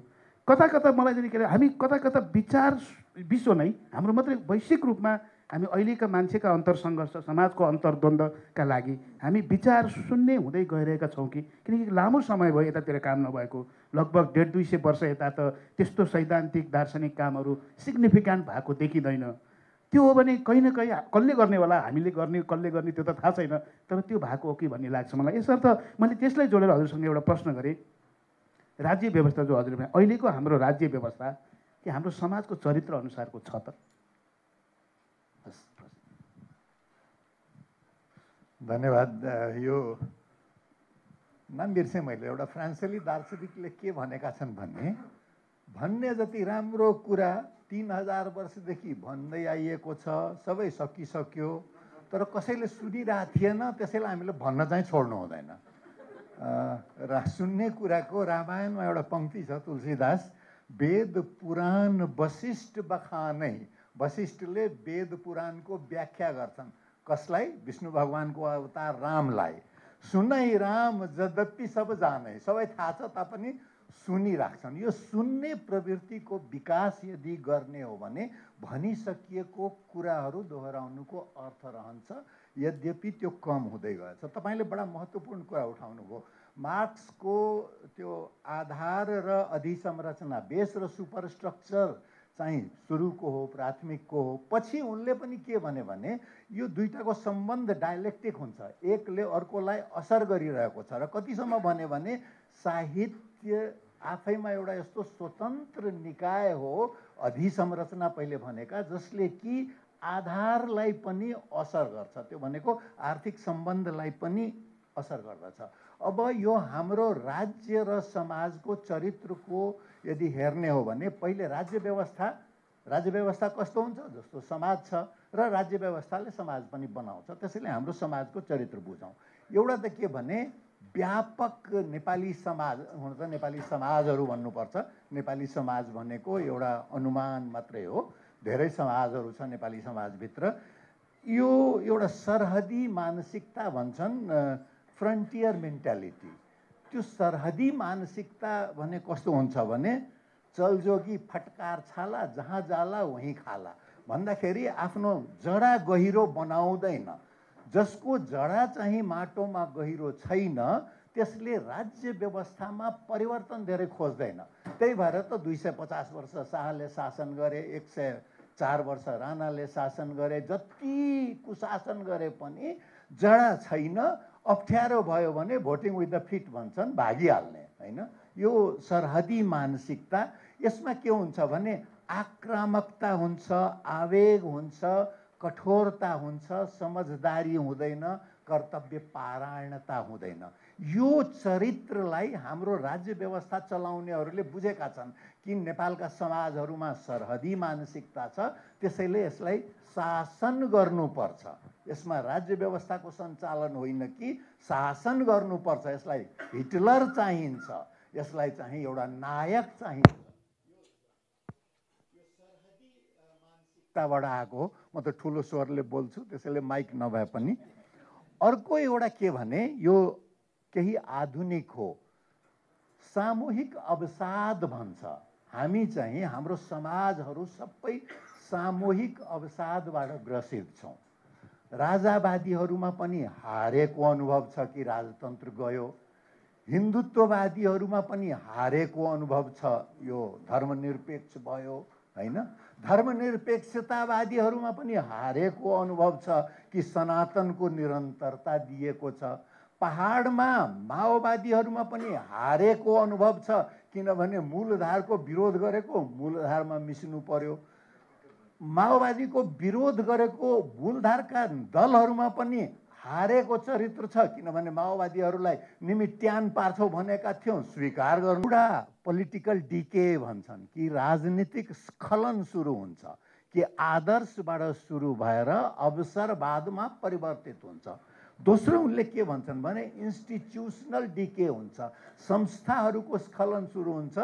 कता कता मलाई चाहिँ के अरे हामी कता कता विचार विश्व नै हाम्रो मात्रै वैश्विक रूपमा हामी अहिलेका मान्छेका सङ्घर्ष समाजको अन्तर्द्वन्द्वका लागि हामी विचार सुन्ने हुँदै गइरहेका छौँ कि किनकि लामो समय भयो यतातिर काम नभएको लगभग डेढ दुई सय वर्ष यता त त्यस्तो सैद्धान्तिक दार्शनिक कामहरू सिग्निफिकेन्ट भएको देखिँदैन त्यो हो भने कहीँ न कहीँ कसले गर्ने होला हामीले गर्ने कसले गर्ने त्यो त थाहा छैन तर त्यो भएको हो कि भन्ने लाग्छ मलाई यसर्थ मैले त्यसलाई जोडेर हजुरसँग एउटा प्रश्न गरेँ राज्य व्यवस्था जो हजुर अहिलेको हाम्रो राज्य व्यवस्था कि हाम्रो समाजको चरित्र अनुसारको छ त धन्यवाद यो नाम बिर्से मैले एउटा फ्रान्सेली दार्शनिकले के भनेका छन् भन्ने भन्ने जति राम्रो कुरा तिन हजार वर्षदेखि भन्दै आइएको छ सबै सकिसक्यो तर कसैले सुनिरहेको थिएन त्यसैलाई हामीले भन्न चाहिँ छोड्नु हुँदैन र सुन्ने कुराको रामायणमा एउटा पङ्क्ति छ तुलसीदास वेद पुराण वशिष्ठ बखानै वशिष्ठले वेद पुराणको व्याख्या गर्छन् कसलाई विष्णु भगवान्को अवतार रामलाई सुनै राम जद्यपि सब जाने सबै थाहा छ तापनि सुनिराख्छन् यो सुन्ने प्रवृत्तिको विकास यदि गर्ने हो भने भनिसकिएको कुराहरू दोहोऱ्याउनुको अर्थ रहन्छ यद्यपि त्यो कम हुँदै गएछ तपाईँले बडा महत्त्वपूर्ण कुरा उठाउनुभयो मार्क्सको त्यो आधार र अधिसंरचना बेस र सुपरस्ट्रक्चर चाहिँ सुरुको हो प्राथमिकको हो पछि उनले पनि के भने भने यो दुइटाको सम्बन्ध डायलेक्टिक हुन्छ एकले अर्कोलाई असर गरिरहेको छ र कतिसम्म भन्यो भने साहित्य आफैमा एउटा यस्तो स्वतन्त्र निकाय हो अधिसंरचना पहिले भनेका जसले कि आधारलाई पनि असर गर्छ त्यो भनेको आर्थिक सम्बन्धलाई पनि असर गर्दछ अब यो हाम्रो राज्य र समाजको चरित्रको यदि हेर्ने हो भने पहिले राज्य व्यवस्था राज्य व्यवस्था कस्तो हुन्छ जस्तो समाज छ र राज्य व्यवस्थाले समाज पनि बनाउँछ त्यसैले हाम्रो समाजको चरित्र बुझौँ एउटा त के भने व्यापक नेपाली समाज हुन त नेपाली समाजहरू भन्नुपर्छ नेपाली समाज भनेको एउटा अनुमान मात्रै हो धेरै समाजहरू छ नेपाली समाजभित्र यो एउटा सरहदी मानसिकता भन्छन् फ्रन्टियर मेन्टालिटी त्यो सरहदी मानसिकता भने कस्तो हुन्छ भने चलजोगी फटकार छाला जहाँ जाला वहीँ खाला भन्दाखेरि आफ्नो जडा गहिरो बनाउँदैन जसको जडा चाहिँ माटोमा गहिरो छैन त्यसले राज्य व्यवस्थामा परिवर्तन धेरै खोज्दैन त्यही भएर त दुई सय पचास वर्ष शाहले शासन गरे एक सय चार वर्ष राणाले शासन गरे जति कुशासन गरे पनि जडा छैन अप्ठ्यारो भयो भने भोटिङ विथ द फिट भन्छन् भागिहाल्ने होइन यो सरहदी मानसिकता यसमा के हुन्छ भने आक्रामकता हुन्छ आवेग हुन्छ कठोरता हुन्छ समझदारी हुँदैन कर्तव्य पारायणता हुँदैन यो चरित्रलाई हाम्रो राज्य व्यवस्था चलाउनेहरूले बुझेका छन् कि नेपालका समाजहरूमा सरहदी मानसिकता छ त्यसैले यसलाई शासन गर्नुपर्छ यसमा राज्य व्यवस्थाको सञ्चालन होइन कि शासन गर्नुपर्छ यसलाई हिटलर चाहिन्छ यसलाई चाहिँ एउटा नायक चाहिन्छ बाट आएको म त ठुलो स्वरले बोल्छु त्यसैले माइक नभए पनि अर्को एउटा के भने यो केही आधुनिक हो सामूहिक अवसाद भन्छ हामी चाहिँ हाम्रो समाजहरू सबै सामूहिक अवसादबाट ग्रसित छौँ राजावादीहरूमा पनि हारेको अनुभव छ कि राजतन्त्र गयो हिन्दुत्ववादीहरूमा पनि हारेको अनुभव छ यो धर्मनिरपेक्ष भयो होइन धर्मनिरपेक्षतावादीहरूमा पनि हारेको अनुभव छ कि सनातनको निरन्तरता दिएको छ पहाडमा माओवादीहरूमा पनि हारेको अनुभव छ किनभने मूलधारको विरोध गरेको मूलधारमा मिस्नु पर्यो माओवादीको विरोध गरेको भूलधारका दलहरूमा पनि हारेको चरित्र छ किनभने माओवादीहरूलाई निमिट्यान पार्छौँ भनेका थियौँ स्वीकार गर्नु एउटा पोलिटिकल डिके भन्छन् कि राजनीतिक स्खलन सुरु हुन्छ कि आदर्शबाट सुरु भएर अवसरवादमा परिवर्तित हुन्छ दोस्रो उनले के भन्छन् भने इन्स्टिट्युसनल डिके हुन्छ संस्थाहरूको स्खलन सुरु हुन्छ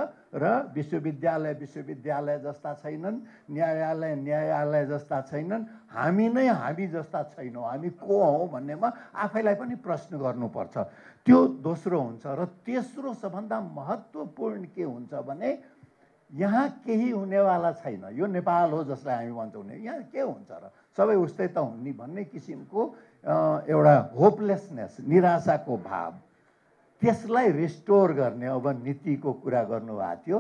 र विश्वविद्यालय विश्वविद्यालय जस्ता छैनन् न्यायालय न्यायालय जस्ता छैनन् हामी नै हामी जस्ता छैनौँ हामी को हौँ भन्नेमा आफैलाई पनि प्रश्न गर्नुपर्छ त्यो दोस्रो हुन्छ र तेस्रो सबभन्दा महत्त्वपूर्ण के हुन्छ भने यहाँ केही हुनेवाला छैन यो नेपाल हो जसलाई हामी भन्छौँ भने यहाँ के हुन्छ र सबै उस्तै त हुन् भन्ने किसिमको एउटा होपलेसनेस निराशाको भाव त्यसलाई रिस्टोर गर्ने अब नीतिको कुरा गर्नुभएको थियो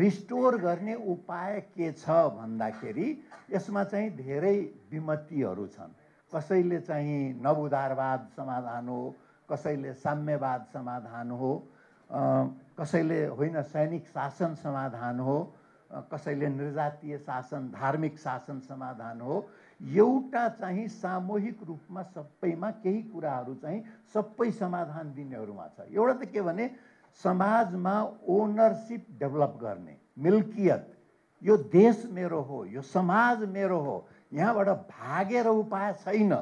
रिस्टोर गर्ने उपाय के छ भन्दाखेरि यसमा चाहिँ धेरै विमतिहरू छन् कसैले चाहिँ नवउदारवाद समाधान हो कसैले साम्यवाद समाधान हो कसैले होइन सैनिक शासन समाधान हो कसैले निर्जातीय शासन धार्मिक शासन समाधान हो एउटा चाहिँ सामूहिक रूपमा सबैमा केही कुराहरू चाहिँ सबै समाधान दिनेहरूमा छ एउटा त के भने समाजमा ओनरसिप डेभलप गर्ने मिल्कियत यो देश मेरो हो यो समाज मेरो हो यहाँबाट भागेर उपाय छैन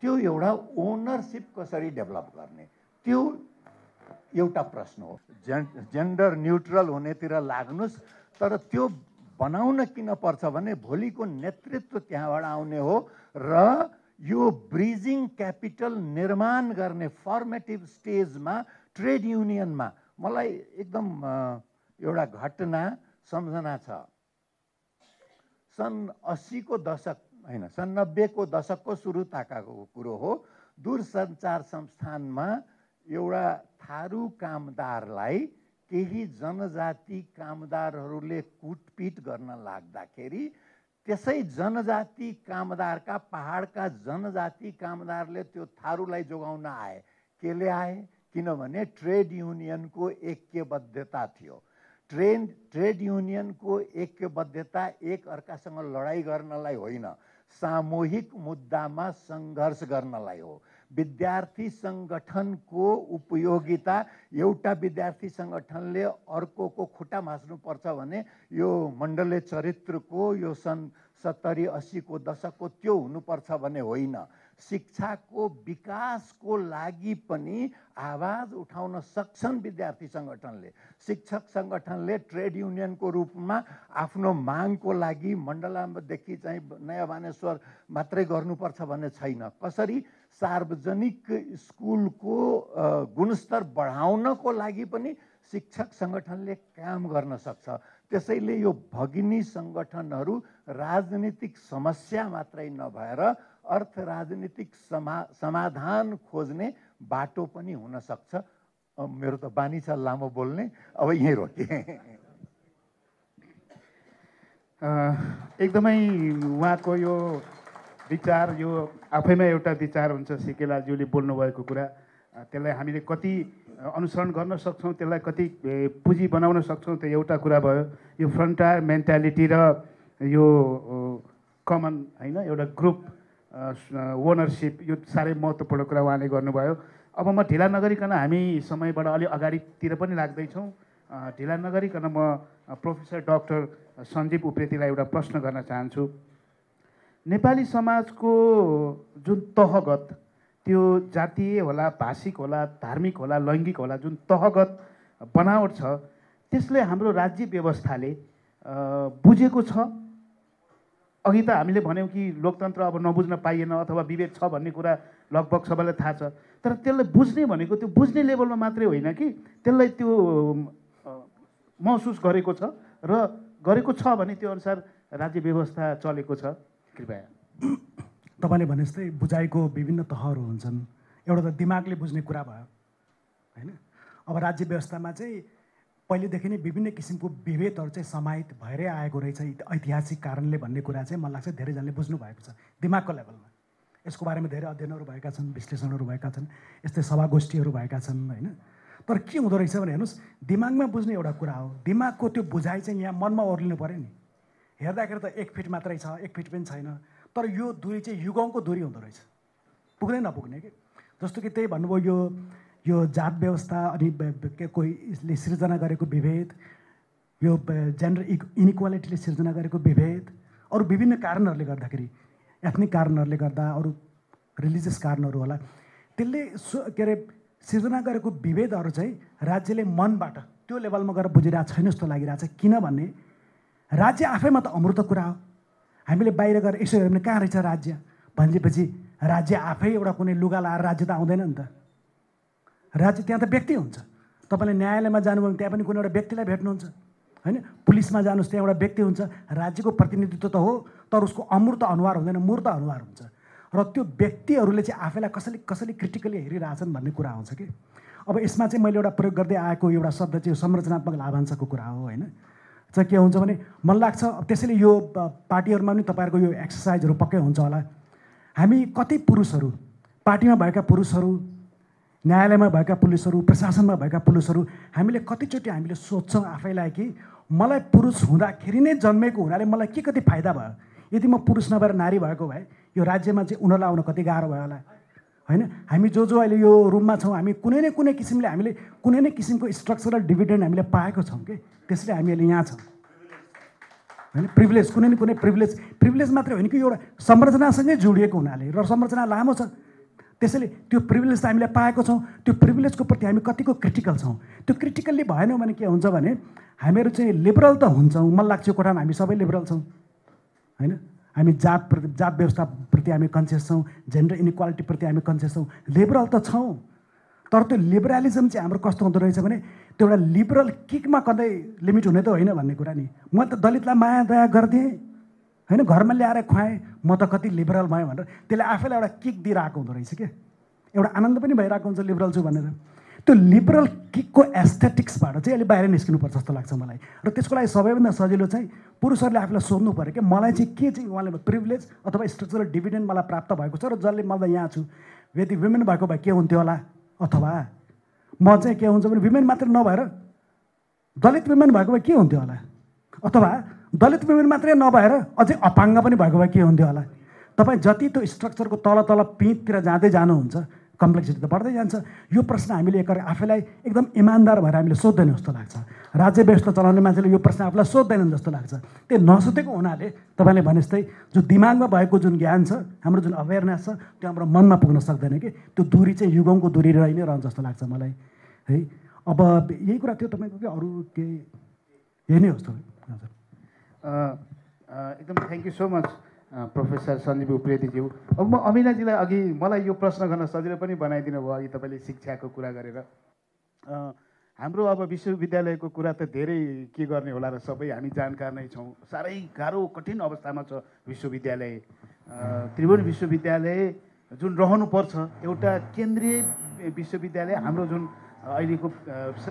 त्यो एउटा ओनरसिप कसरी डेभलप गर्ने त्यो एउटा प्रश्न हो जेन् जेन्डर न्युट्रल हुनेतिर लाग्नुहोस् तर त्यो बनाउन किन पर्छ भने भोलिको नेतृत्व त्यहाँबाट आउने हो र यो ब्रिजिङ क्यापिटल निर्माण गर्ने फर्मेटिभ स्टेजमा ट्रेड युनियनमा मलाई एकदम एउटा घटना सम्झना छ सन् अस्सीको दशक होइन सन् नब्बेको दशकको सुरु ताकाको कुरो हो दूरसञ्चार संस्थानमा एउटा थारू कामदारलाई केही जनजाति कामदारहरूले कुटपिट गर्न लाग्दाखेरि त्यसै जनजाति कामदारका पहाडका जनजाति कामदारले त्यो थारूलाई जोगाउन आए केले आए किनभने ट्रेड युनियनको ऐक्यबद्धता थियो ट्रेन ट्रेड युनियनको ऐक्यबद्धता एक अर्कासँग लडाइँ गर्नलाई होइन सामूहिक मुद्दामा सङ्घर्ष गर्नलाई हो विद्यार्थी सङ्गठनको उपयोगिता एउटा विद्यार्थी सङ्गठनले अर्कोको खुट्टा भाँच्नुपर्छ भने यो मण्डले चरित्रको यो सन् सत्तरी अस्सीको दशकको त्यो हुनुपर्छ भने होइन शिक्षाको विकासको लागि पनि आवाज उठाउन सक्छन् विद्यार्थी सङ्गठनले शिक्षक सङ्गठनले ट्रेड युनियनको रूपमा आफ्नो मागको लागि मण्डलादेखि चाहिँ नयाँ मानेश्वर मात्रै गर्नुपर्छ भन्ने छैन कसरी सार्वजनिक स्कुलको गुणस्तर बढाउनको लागि पनि शिक्षक सङ्गठनले काम गर्न सक्छ त्यसैले यो भगिनी सङ्गठनहरू राजनीतिक समस्या मात्रै नभएर अर्थ राजनीतिक समा समाधान खोज्ने बाटो पनि हुनसक्छ मेरो त बानी छ लामो बोल्ने अब यहीँ रोके एकदमै उहाँको यो विचार यो आफैमा एउटा विचार हुन्छ सिकेलाज्यूले बोल्नुभएको कुरा त्यसलाई हामीले कति अनुसरण गर्न सक्छौँ त्यसलाई कति पुँजी बनाउन सक्छौँ त्यो एउटा कुरा भयो यो फ्रन्टायर मेन्टालिटी र यो कमन होइन एउटा ग्रुप ओनरसिप यो साह्रै महत्त्वपूर्ण कुरा उहाँले गर्नुभयो अब म ढिला नगरिकन हामी समयबाट अलिक अगाडितिर पनि लाग्दैछौँ ढिला नगरिकन म प्रोफेसर डक्टर सञ्जीव उप्रेतीलाई एउटा प्रश्न गर्न चाहन्छु नेपाली समाजको जुन तहगत त्यो जातीय होला भाषिक होला धार्मिक होला लैङ्गिक होला जुन तहगत बनावट छ त्यसले हाम्रो राज्य व्यवस्थाले बुझेको छ अघि त हामीले भन्यौँ कि लोकतन्त्र अब नबुझ्न पाइएन अथवा विभेद छ भन्ने कुरा लगभग सबैलाई थाहा छ तर त्यसलाई बुझ्ने भनेको त्यो बुझ्ने लेभलमा मात्रै होइन कि त्यसलाई त्यो महसुस गरेको छ र गरेको छ भने त्यो अनुसार राज्य व्यवस्था चलेको छ कृपया तपाईँले भने जस्तै बुझाइको विभिन्न तहहरू हुन्छन् एउटा त दिमागले बुझ्ने कुरा भयो होइन अब राज्य व्यवस्थामा चाहिँ पहिलेदेखि नै विभिन्न किसिमको विभेदहरू चाहिँ समाहित भएरै आएको रहेछ ऐतिहासिक कारणले भन्ने कुरा चाहिँ मलाई लाग्छ धेरैजनाले बुझ्नु भएको छ दिमागको लेभलमा यसको बारेमा धेरै अध्ययनहरू भएका छन् विश्लेषणहरू भएका छन् यस्तै सभागोष्ठीहरू भएका छन् होइन तर के हुँदो रहेछ भने हेर्नुहोस् दिमागमा बुझ्ने एउटा कुरा हो दिमागको त्यो बुझाइ चाहिँ यहाँ मनमा ओर्लिनु पऱ्यो नि हेर्दाखेरि त एक फिट मात्रै छ एक फिट पनि छैन तर यो दुरी चाहिँ युगौँको दुरी हुँदो रहेछ पुग्नै नपुग्ने कि जस्तो कि त्यही भन्नुभयो यो यो जात व्यवस्था अनि के कोहीले सिर्जना गरेको विभेद यो जेन्डर इनइक्वालिटीले इनिक्वालिटीले सिर्जना गरेको विभेद अरू विभिन्न कारणहरूले गर्दाखेरि एथनिक कारणहरूले गर्दा अरू रिलिजियस कारणहरू होला त्यसले के अरे सिर्जना गरेको विभेदहरू चाहिँ राज्यले मनबाट त्यो लेभलमा गएर बुझिरहेको छैन जस्तो लागिरहेको छ किनभने राज्य आफैमा त अमृत कुरा हो हामीले बाहिर गएर यसो हेऱ्यो भने कहाँ रहेछ राज्य भनिदिएपछि राज्य आफै एउटा कुनै लुगा लाएर राज्य त आउँदैन नि त राज्य त्यहाँ त व्यक्ति हुन्छ तपाईँले न्यायालयमा जानुभयो भने त्यहाँ पनि कुनै एउटा व्यक्तिलाई भेट्नुहुन्छ होइन पुलिसमा जानुहोस् त्यहाँ एउटा व्यक्ति हुन्छ राज्यको प्रतिनिधित्व त हो तर उसको अमूर्त अनुहार हुँदैन मूर्त अनुहार हुन्छ र त्यो व्यक्तिहरूले चाहिँ आफैलाई कसरी कसरी क्रिटिकली हेरिरहेछन् भन्ने कुरा आउँछ कि अब यसमा चाहिँ मैले एउटा प्रयोग गर्दै आएको एउटा शब्द चाहिँ संरचनात्मक लाभांशको कुरा हो होइन चाहिँ के हुन्छ भने मन लाग्छ त्यसैले यो पार्टीहरूमा पनि तपाईँहरूको यो एक्सर्साइजहरू पक्कै हुन्छ होला हामी कति पुरुषहरू पार्टीमा भएका पुरुषहरू न्यायालयमा भएका पुलिसहरू प्रशासनमा भएका पुलिसहरू हामीले कतिचोटि हामीले सोध्छौँ आफैलाई कि मलाई पुरुष हुँदाखेरि नै जन्मेको हुनाले मलाई के कति फाइदा भयो यदि म पुरुष नभएर नारी भएको भए यो राज्यमा चाहिँ उनीहरूलाई आउन कति गाह्रो भयो होला होइन हामी जो जो अहिले यो रुममा छौँ हामी कुनै न कुनै किसिमले हामीले कुनै न किसिमको स्ट्रक्चरल डिभिडेन्ड हामीले पाएको छौँ कि त्यसले हामी अहिले यहाँ छौँ होइन प्रिभिलेज कुनै न कुनै प्रिभिलेज प्रिभिलेज मात्रै होइन कि एउटा संरचनासँगै जोडिएको हुनाले र संरचना लामो छ त्यसैले त्यो प्रिभिलेज त हामीले पाएको छौँ त्यो प्रिभिलेजको प्रति हामी कतिको क्रिटिकल छौँ त्यो क्रिटिकल्ली भएनौँ भने के हुन्छ भने हामीहरू चाहिँ लिबरल त हुन्छौँ मलाई लाग्छ कोठामा हामी सबै लिबरल छौँ होइन हामी जात प्रति जात व्यवस्थाप्रति हामी कन्सियस छौँ जेन्डर इनिक्वालिटीप्रति हामी कन्सियस छौँ लिबरल त छौँ तर त्यो लिबरालिजम चाहिँ हाम्रो कस्तो हुँदो रहेछ भने त्यो एउटा लिबरल किकमा कतै लिमिट हुने त होइन भन्ने कुरा नि म त दलितलाई माया दया गरिदिएँ होइन घरमा ल्याएर खुवाएँ म त कति लिबरल भएँ भनेर त्यसले आफैलाई एउटा किक दिइरहेको हुँदो रहेछ क्या एउटा आनन्द पनि भइरहेको हुन्छ लिबरल छु भनेर त्यो लिबरल किकको एस्थेटिक्सबाट चाहिँ अलिक बाहिर निस्किनुपर्छ जस्तो लाग्छ मलाई र त्यसको लागि सबैभन्दा सजिलो चाहिँ पुरुषहरूले आफूलाई सोध्नु पऱ्यो कि मलाई चाहिँ के चाहिँ उहाँले प्रिभिलेज अथवा स्ट्रक्चरल डिभिडेन्ड मलाई प्राप्त भएको छ र जसले मलाई यहाँ छु यदि विमेन भएको भए के हुन्थ्यो होला अथवा म चाहिँ के हुन्छ भने विमेन मात्र नभएर दलित विमेन भएको भए के हुन्थ्यो होला अथवा दलित विमेन मात्रै नभएर अझै अपाङ्ग पनि भएको भए के हुन्थ्यो होला तपाईँ जति त्यो स्ट्रक्चरको तल तल पिँधतिर जाँदै जानुहुन्छ कम्प्लेक्सिटी त बढ्दै जान्छ यो प्रश्न हामीले एक आफैलाई एकदम इमान्दार भएर हामीले सोध्दैनौँ जस्तो लाग्छ राज्य व्यवस्था चलाउने मान्छेले यो प्रश्न आफूलाई सोध्दैनन् जस्तो लाग्छ त्यो नसोधेको हुनाले तपाईँले भने जस्तै जो दिमागमा भएको जुन ज्ञान छ हाम्रो जुन अवेरनेस छ त्यो हाम्रो मनमा पुग्न सक्दैन कि त्यो दुरी चाहिँ युगौँको दुरी रहि नै रहन्छ जस्तो लाग्छ मलाई है अब यही कुरा थियो तपाईँको कि अरू केही यही नै हो जस्तो हजुर एकदम thank you so much professor Sandeep उप्रेतीज्यू अब म अमिलाजीलाई अघि मलाई यो प्रश्न गर्न सजिलो पनि बनाइदिनु भयो अघि तपाईँले शिक्षाको कुरा गरेर हाम्रो अब विश्वविद्यालयको कुरा त धेरै के गर्ने होला र सबै हामी जानकार नै छौँ साह्रै गाह्रो कठिन अवस्थामा छ विश्वविद्यालय त्रिभुवन विश्वविद्यालय जुन रहनुपर्छ एउटा केन्द्रीय विश्वविद्यालय हाम्रो जुन अहिलेको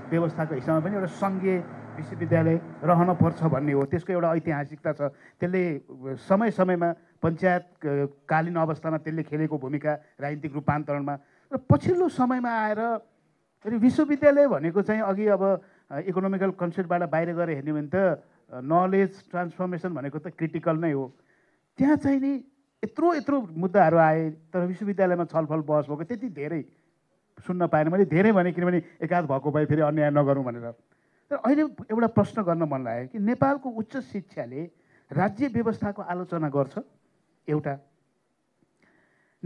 व्यवस्थाको हिसाबमा पनि एउटा सङ्घीय विश्वविद्यालय रहन पर्छ भन्ने हो त्यसको एउटा ऐतिहासिकता छ त्यसले समय समयमा पञ्चायतकालीन अवस्थामा त्यसले खेलेको भूमिका राजनीतिक रूपान्तरणमा र पछिल्लो समयमा आएर फेरि विश्वविद्यालय भनेको चाहिँ अघि अब इकोनोमिकल कन्सेप्टबाट बाहिर गएर हेर्ने भने त नलेज ट्रान्सफर्मेसन भनेको त क्रिटिकल नै हो त्यहाँ चाहिँ नि यत्रो यत्रो मुद्दाहरू आए तर विश्वविद्यालयमा छलफल बहस भएको त्यति धेरै सुन्न पाएन मैले धेरै भने किनभने एकाध भएको भए फेरि अन्याय नगरौँ भनेर तर अहिले एउटा प्रश्न गर्न मन लाग्यो कि नेपालको उच्च शिक्षाले राज्य व्यवस्थाको आलोचना गर्छ एउटा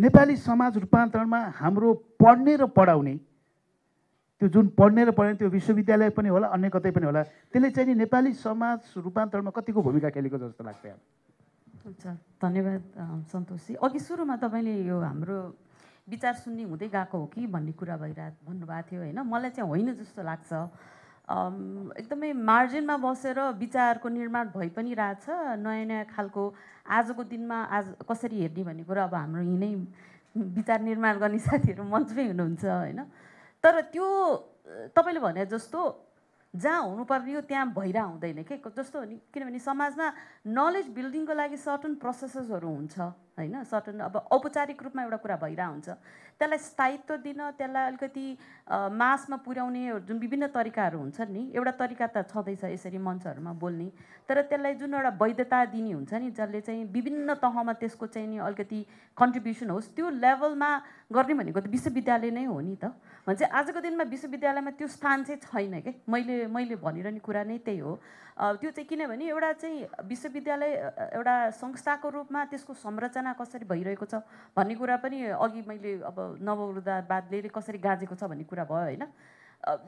नेपाली समाज रूपान्तरणमा हाम्रो पढ्ने र पढाउने त्यो जुन पढ्ने र पढाउने त्यो विश्वविद्यालय पनि होला अन्य कतै पनि होला त्यसले चाहिँ नि नेपाली समाज रूपान्तरणमा कतिको भूमिका खेलेको जस्तो लाग्छ धन्यवाद सन्तोषी अघि सुरुमा तपाईँले यो हाम्रो विचार सुन्ने हुँदै गएको हो कि भन्ने कुरा भइरह भन्नुभएको थियो होइन मलाई चाहिँ होइन जस्तो लाग्छ एकदमै मार्जिनमा बसेर विचारको निर्माण भइ पनि रहेछ नयाँ नयाँ खालको आजको दिनमा आज कसरी हेर्ने भन्ने कुरा अब हाम्रो यिनै विचार निर्माण गर्ने साथीहरू मञ्चमै हुनुहुन्छ होइन तर त्यो तपाईँले भने जस्तो जहाँ हुनुपर्ने हो त्यहाँ भइरह हुँदैन के जस्तो किनभने समाजमा नलेज बिल्डिङको लागि सर्टन प्रोसेसेसहरू हुन्छ होइन सर्टन अब औपचारिक रूपमा एउटा कुरा भइरहेको हुन्छ त्यसलाई स्थायित्व दिन त्यसलाई अलिकति मासमा पुर्याउने जुन विभिन्न तरिकाहरू हुन्छ नि एउटा तरिका त छँदैछ यसरी मञ्चहरूमा बोल्ने तर त्यसलाई जुन एउटा वैधता दिने हुन्छ नि जसले चाहिँ विभिन्न तहमा त्यसको चाहिँ नि अलिकति कन्ट्रिब्युसन होस् त्यो लेभलमा गर्ने भनेको त विश्वविद्यालय नै हो नि त भने आजको दिनमा विश्वविद्यालयमा त्यो स्थान चाहिँ छैन के मैले मैले भनिरहने कुरा नै त्यही हो त्यो चाहिँ किनभने एउटा चाहिँ विश्वविद्यालय एउटा संस्थाको रूपमा त्यसको संरचना योजना कसरी भइरहेको छ भन्ने कुरा पनि अघि मैले अब बादले कसरी गाजेको छ भन्ने कुरा भयो होइन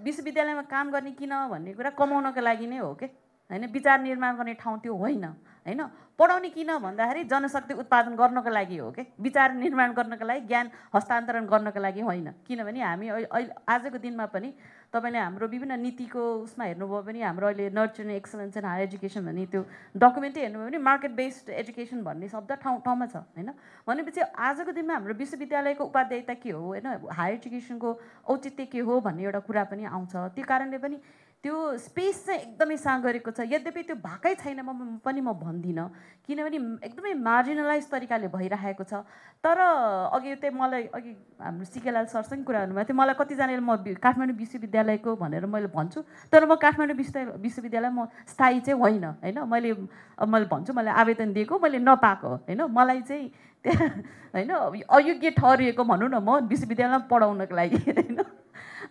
विश्वविद्यालयमा काम गर्ने किन भन्ने कुरा कमाउनको लागि नै हो क्या होइन विचार निर्माण गर्ने ठाउँ त्यो होइन होइन पढाउने किन भन्दाखेरि जनशक्ति उत्पादन गर्नको लागि हो क्या विचार निर्माण गर्नको लागि ज्ञान हस्तान्तरण गर्नको लागि होइन किनभने हामी अहिले आजको दिनमा पनि तपाईँले हाम्रो विभिन्न नीतिको उसमा हेर्नुभयो भने हाम्रो अहिले nurture excellence and higher education भन्ने त्यो डकुमेन्टै हेर्नुभयो भने मार्केट बेस्ड एजुकेसन भन्ने शब्द ठाउँ ठाउँमा छ होइन भनेपछि आजको दिनमा हाम्रो विश्वविद्यालयको उपाध्यायता के हो होइन हायर एजुकेसनको औचित्य के हो भन्ने एउटा कुरा पनि आउँछ त्यो कारणले पनि त्यो स्पेस चाहिँ एकदमै साँगरेको छ यद्यपि त्यो भएकै छैन म पनि म भन्दिनँ किनभने एकदमै मार्जिनलाइज तरिकाले भइरहेको छ तर अघि त्यही मलाई अघि हाम्रो सिकेलाल सरसँग कुरा गर्नुभएको थियो मलाई कतिजनाले म काठमाडौँ विश्वविद्यालयको भनेर मैले भन्छु तर म काठमाडौँ विश्व विश्वविद्यालय म स्थायी चाहिँ होइन होइन मैले मैले भन्छु मैले आवेदन दिएको मैले नपाएको होइन मलाई चाहिँ त्यहाँ होइन अयोग्य ठहरिएको भनौँ न म विश्वविद्यालयमा पढाउनको लागि [laughs] होइन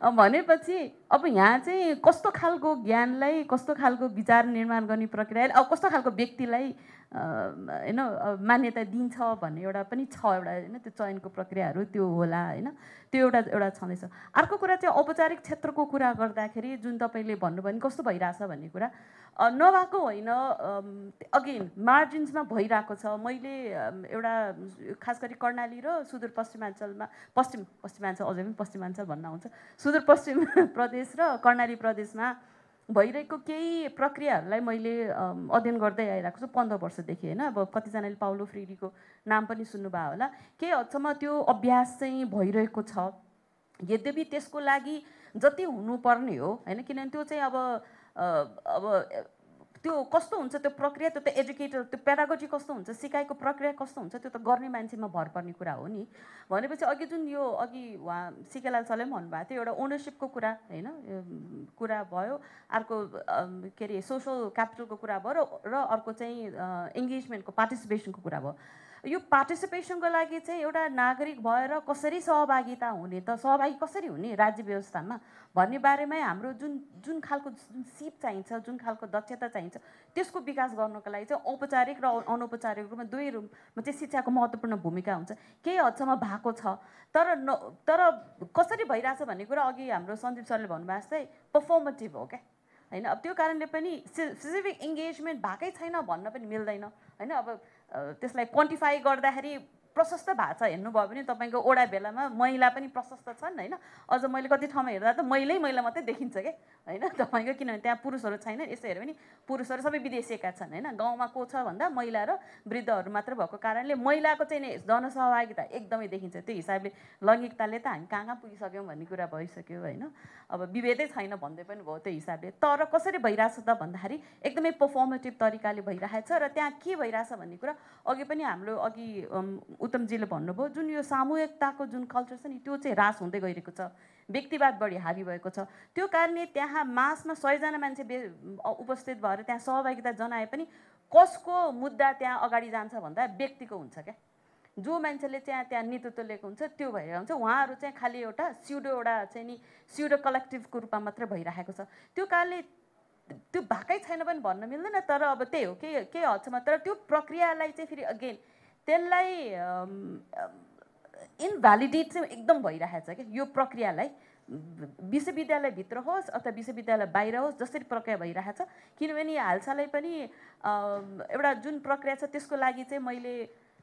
भनेपछि अब यहाँ चाहिँ कस्तो खालको ज्ञानलाई कस्तो खालको विचार निर्माण गर्ने प्रक्रियाले अब कस्तो खालको व्यक्तिलाई होइन मान्यता दिन्छ भन्ने एउटा पनि छ एउटा होइन त्यो चयनको प्रक्रियाहरू त्यो होला होइन त्यो एउटा एउटा छँदैछ अर्को कुरा चाहिँ औपचारिक क्षेत्रको कुरा गर्दाखेरि जुन तपाईँले भन्नुभयो भने कस्तो भइरहेछ भन्ने कुरा नभएको होइन अगेन मार्जिन्समा भइरहेको छ मैले एउटा खास गरी कर्णाली र सुदूरपश्चिमाञ्चलमा पश्चिम पश्चिमाञ्चल अझै पनि पश्चिमाञ्चल भन्न आउँछ सुदूरपश्चिम [laughs] प्रदेश र कर्णाली प्रदेशमा भइरहेको केही प्रक्रियाहरूलाई मैले अध्ययन गर्दै आइरहेको छु पन्ध्र वर्षदेखि होइन अब कतिजनाले पाउलो फ्रिडीको नाम पनि सुन्नुभयो होला केही हदसम्म त्यो अभ्यास चाहिँ भइरहेको छ यद्यपि त्यसको लागि जति हुनुपर्ने हो होइन किनभने त्यो चाहिँ अब अब त्यो कस्तो हुन्छ त्यो प्रक्रिया त्यो त त्यो एजुकेटर त्यो पेडागोजी कस्तो हुन्छ सिकाइको प्रक्रिया कस्तो हुन्छ त्यो त गर्ने मान्छेमा भर पर्ने कुरा हो नि भनेपछि अघि जुन यो अघि उहाँ सिकेलाल सरले पनि भन्नुभएको थियो एउटा ओनरसिपको कुरा होइन कुरा भयो अर्को के अरे सोसल क्यापिटलको कुरा भयो र अर्को चाहिँ इङ्गेजमेन्टको पार्टिसिपेसनको कुरा भयो यो पार्टिसिपेसनको लागि चाहिँ एउटा नागरिक भएर कसरी सहभागिता हुने त सहभागी कसरी हुने राज्य व्यवस्थामा भन्ने बारेमै हाम्रो जुन जुन खालको सिप चाहिन्छ जुन खालको दक्षता चाहिन्छ त्यसको विकास गर्नको लागि चाहिँ औपचारिक र अनौपचारिक रूपमा दुवै रूपमा चाहिँ शिक्षाको महत्त्वपूर्ण भूमिका हुन्छ केही हदसम्म भएको छ तर न तर कसरी भइरहेछ भन्ने कुरा अघि हाम्रो सन्दीप सरले भन्नुभएको जस्तै पर्फर्मेटिभ हो क्या होइन अब त्यो कारणले पनि स्पेसिफिक इङ्गेजमेन्ट भएकै छैन भन्न पनि मिल्दैन होइन अब त्यसलाई क्वान्टिफाई गर्दाखेरि प्रशस्त भएको छ हेर्नुभयो भने तपाईँको ओडा भेलामा मैला पनि प्रशस्त छन् होइन अझ मैले कति ठाउँमा हेर्दा त मैलै मैला मात्रै देखिन्छ क्या होइन [laughs] तपाईँको किनभने त्यहाँ पुरुषहरू छैन यसो हेऱ्यो भने पुरुषहरू सबै विदेशिएका छन् होइन गाउँमा को छ भन्दा महिला र वृद्धहरू मात्र भएको कारणले महिलाको चाहिँ जनसहभागिता एकदमै देखिन्छ त्यो हिसाबले लैङ्गिकताले त हामी कहाँ कहाँ पुगिसक्यौँ भन्ने कुरा भइसक्यो होइन अब विभेदै छैन भन्दै पनि भयो त्यो हिसाबले तर कसरी भइरहेछ त भन्दाखेरि एकदमै पर्फर्मेटिभ तरिकाले भइरहेछ र त्यहाँ के भइरहेछ भन्ने कुरा अघि पनि हाम्रो अघि उत्तमजीले भन्नुभयो जुन यो सामूहिकताको जुन कल्चर छ नि त्यो चाहिँ ह्रास हुँदै गइरहेको छ व्यक्तिवाद बढी हावी भएको छ त्यो कारणले त्यहाँ मासमा सयजना मान्छे उपस्थित भएर त्यहाँ सहभागिता जनाए पनि कसको मुद्दा त्यहाँ अगाडि जान्छ भन्दा व्यक्तिको हुन्छ क्या जो मान्छेले त्यहाँ त्यहाँ नेतृत्व लिएको हुन्छ त्यो भएर हुन्छ उहाँहरू चाहिँ खालि एउटा स्युडो एउटा चाहिँ नि सिडो कलेक्टिभको रूपमा मात्रै भइरहेको छ त्यो कारणले त्यो भएकै छैन पनि भन्न मिल्दैन तर अब त्यही हो के केही हदसम्म तर त्यो प्रक्रियालाई चाहिँ फेरि अगेन त्यसलाई इन्भ्यालिडेट चाहिँ एकदम भइरहेको छ यो प्रक्रियालाई विश्वविद्यालयभित्र होस् अथवा विश्वविद्यालय बाहिर होस् जसरी प्रक्रिया भइरहेछ किनभने हालसालै पनि एउटा जुन प्रक्रिया छ त्यसको लागि चाहिँ मैले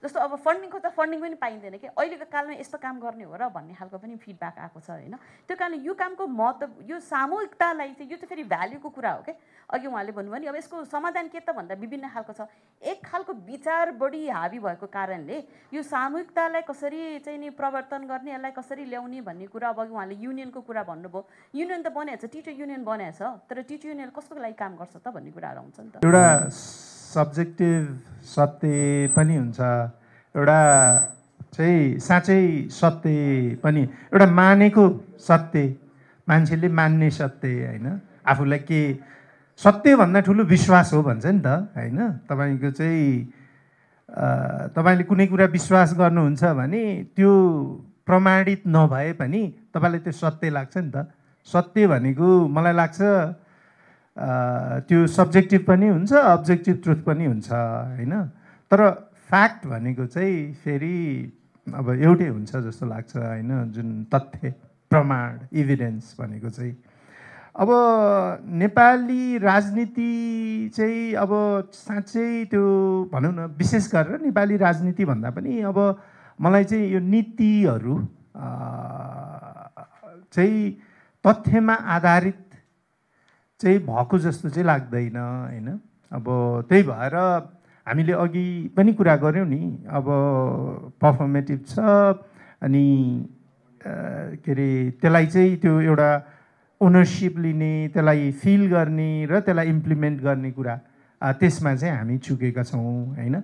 जस्तो अब फन्डिङको त फन्डिङ पनि पाइँदैन कि अहिलेको कालमा यस्तो काम गर्ने हो र भन्ने खालको पनि फिडब्याक आएको छ होइन त्यो कारणले यो कामको महत्त्व यो सामूहिकतालाई चाहिँ यो त फेरि भ्याल्युको कुरा हो क्या अघि उहाँले भन्नुभयो नि अब यसको समाधान के त भन्दा विभिन्न खालको छ एक खालको विचार बढी हाबी भएको कारणले यो सामूहिकतालाई कसरी चाहिँ नि प्रवर्तन गर्ने यसलाई कसरी ल्याउने भन्ने कुरा अब अघि उहाँले युनियनको कुरा भन्नुभयो युनियन त बनाएको छ टिचर युनियन बनाएको छ तर टिचर युनियन कसको लागि काम गर्छ त भन्ने कुराहरू आउँछ नि त एउटा सब्जेक्टिभ सत्य पनि हुन्छ एउटा चाहिँ साँच्चै सत्य पनि एउटा मानेको सत्य मान्छेले मान्ने सत्य होइन आफूलाई के सत्यभन्दा ठुलो विश्वास हो भन्छ नि त होइन तपाईँको चाहिँ तपाईँले कुनै कुरा विश्वास गर्नुहुन्छ भने त्यो प्रमाणित नभए पनि तपाईँलाई त्यो सत्य लाग्छ नि त सत्य भनेको मलाई लाग्छ त्यो सब्जेक्टिभ पनि हुन्छ अब्जेक्टिभ ट्रुथ पनि हुन्छ होइन तर फ्याक्ट भनेको चाहिँ फेरि अब एउटै हुन्छ जस्तो लाग्छ होइन जुन तथ्य प्रमाण इभिडेन्स भनेको चाहिँ अब नेपाली राजनीति चाहिँ अब साँच्चै त्यो भनौँ न विशेष गरेर नेपाली राजनीति भन्दा पनि अब मलाई चाहिँ यो नीतिहरू चाहिँ तथ्यमा आधारित चाहिँ भएको जस्तो चाहिँ लाग्दैन होइन अब त्यही भएर हामीले अघि पनि कुरा गऱ्यौँ नि अब पर्फर्मेटिभ छ अनि के अरे त्यसलाई चाहिँ त्यो एउटा ओनरसिप लिने त्यसलाई फिल गर्ने र त्यसलाई इम्प्लिमेन्ट गर्ने कुरा त्यसमा चाहिँ हामी चुकेका छौँ होइन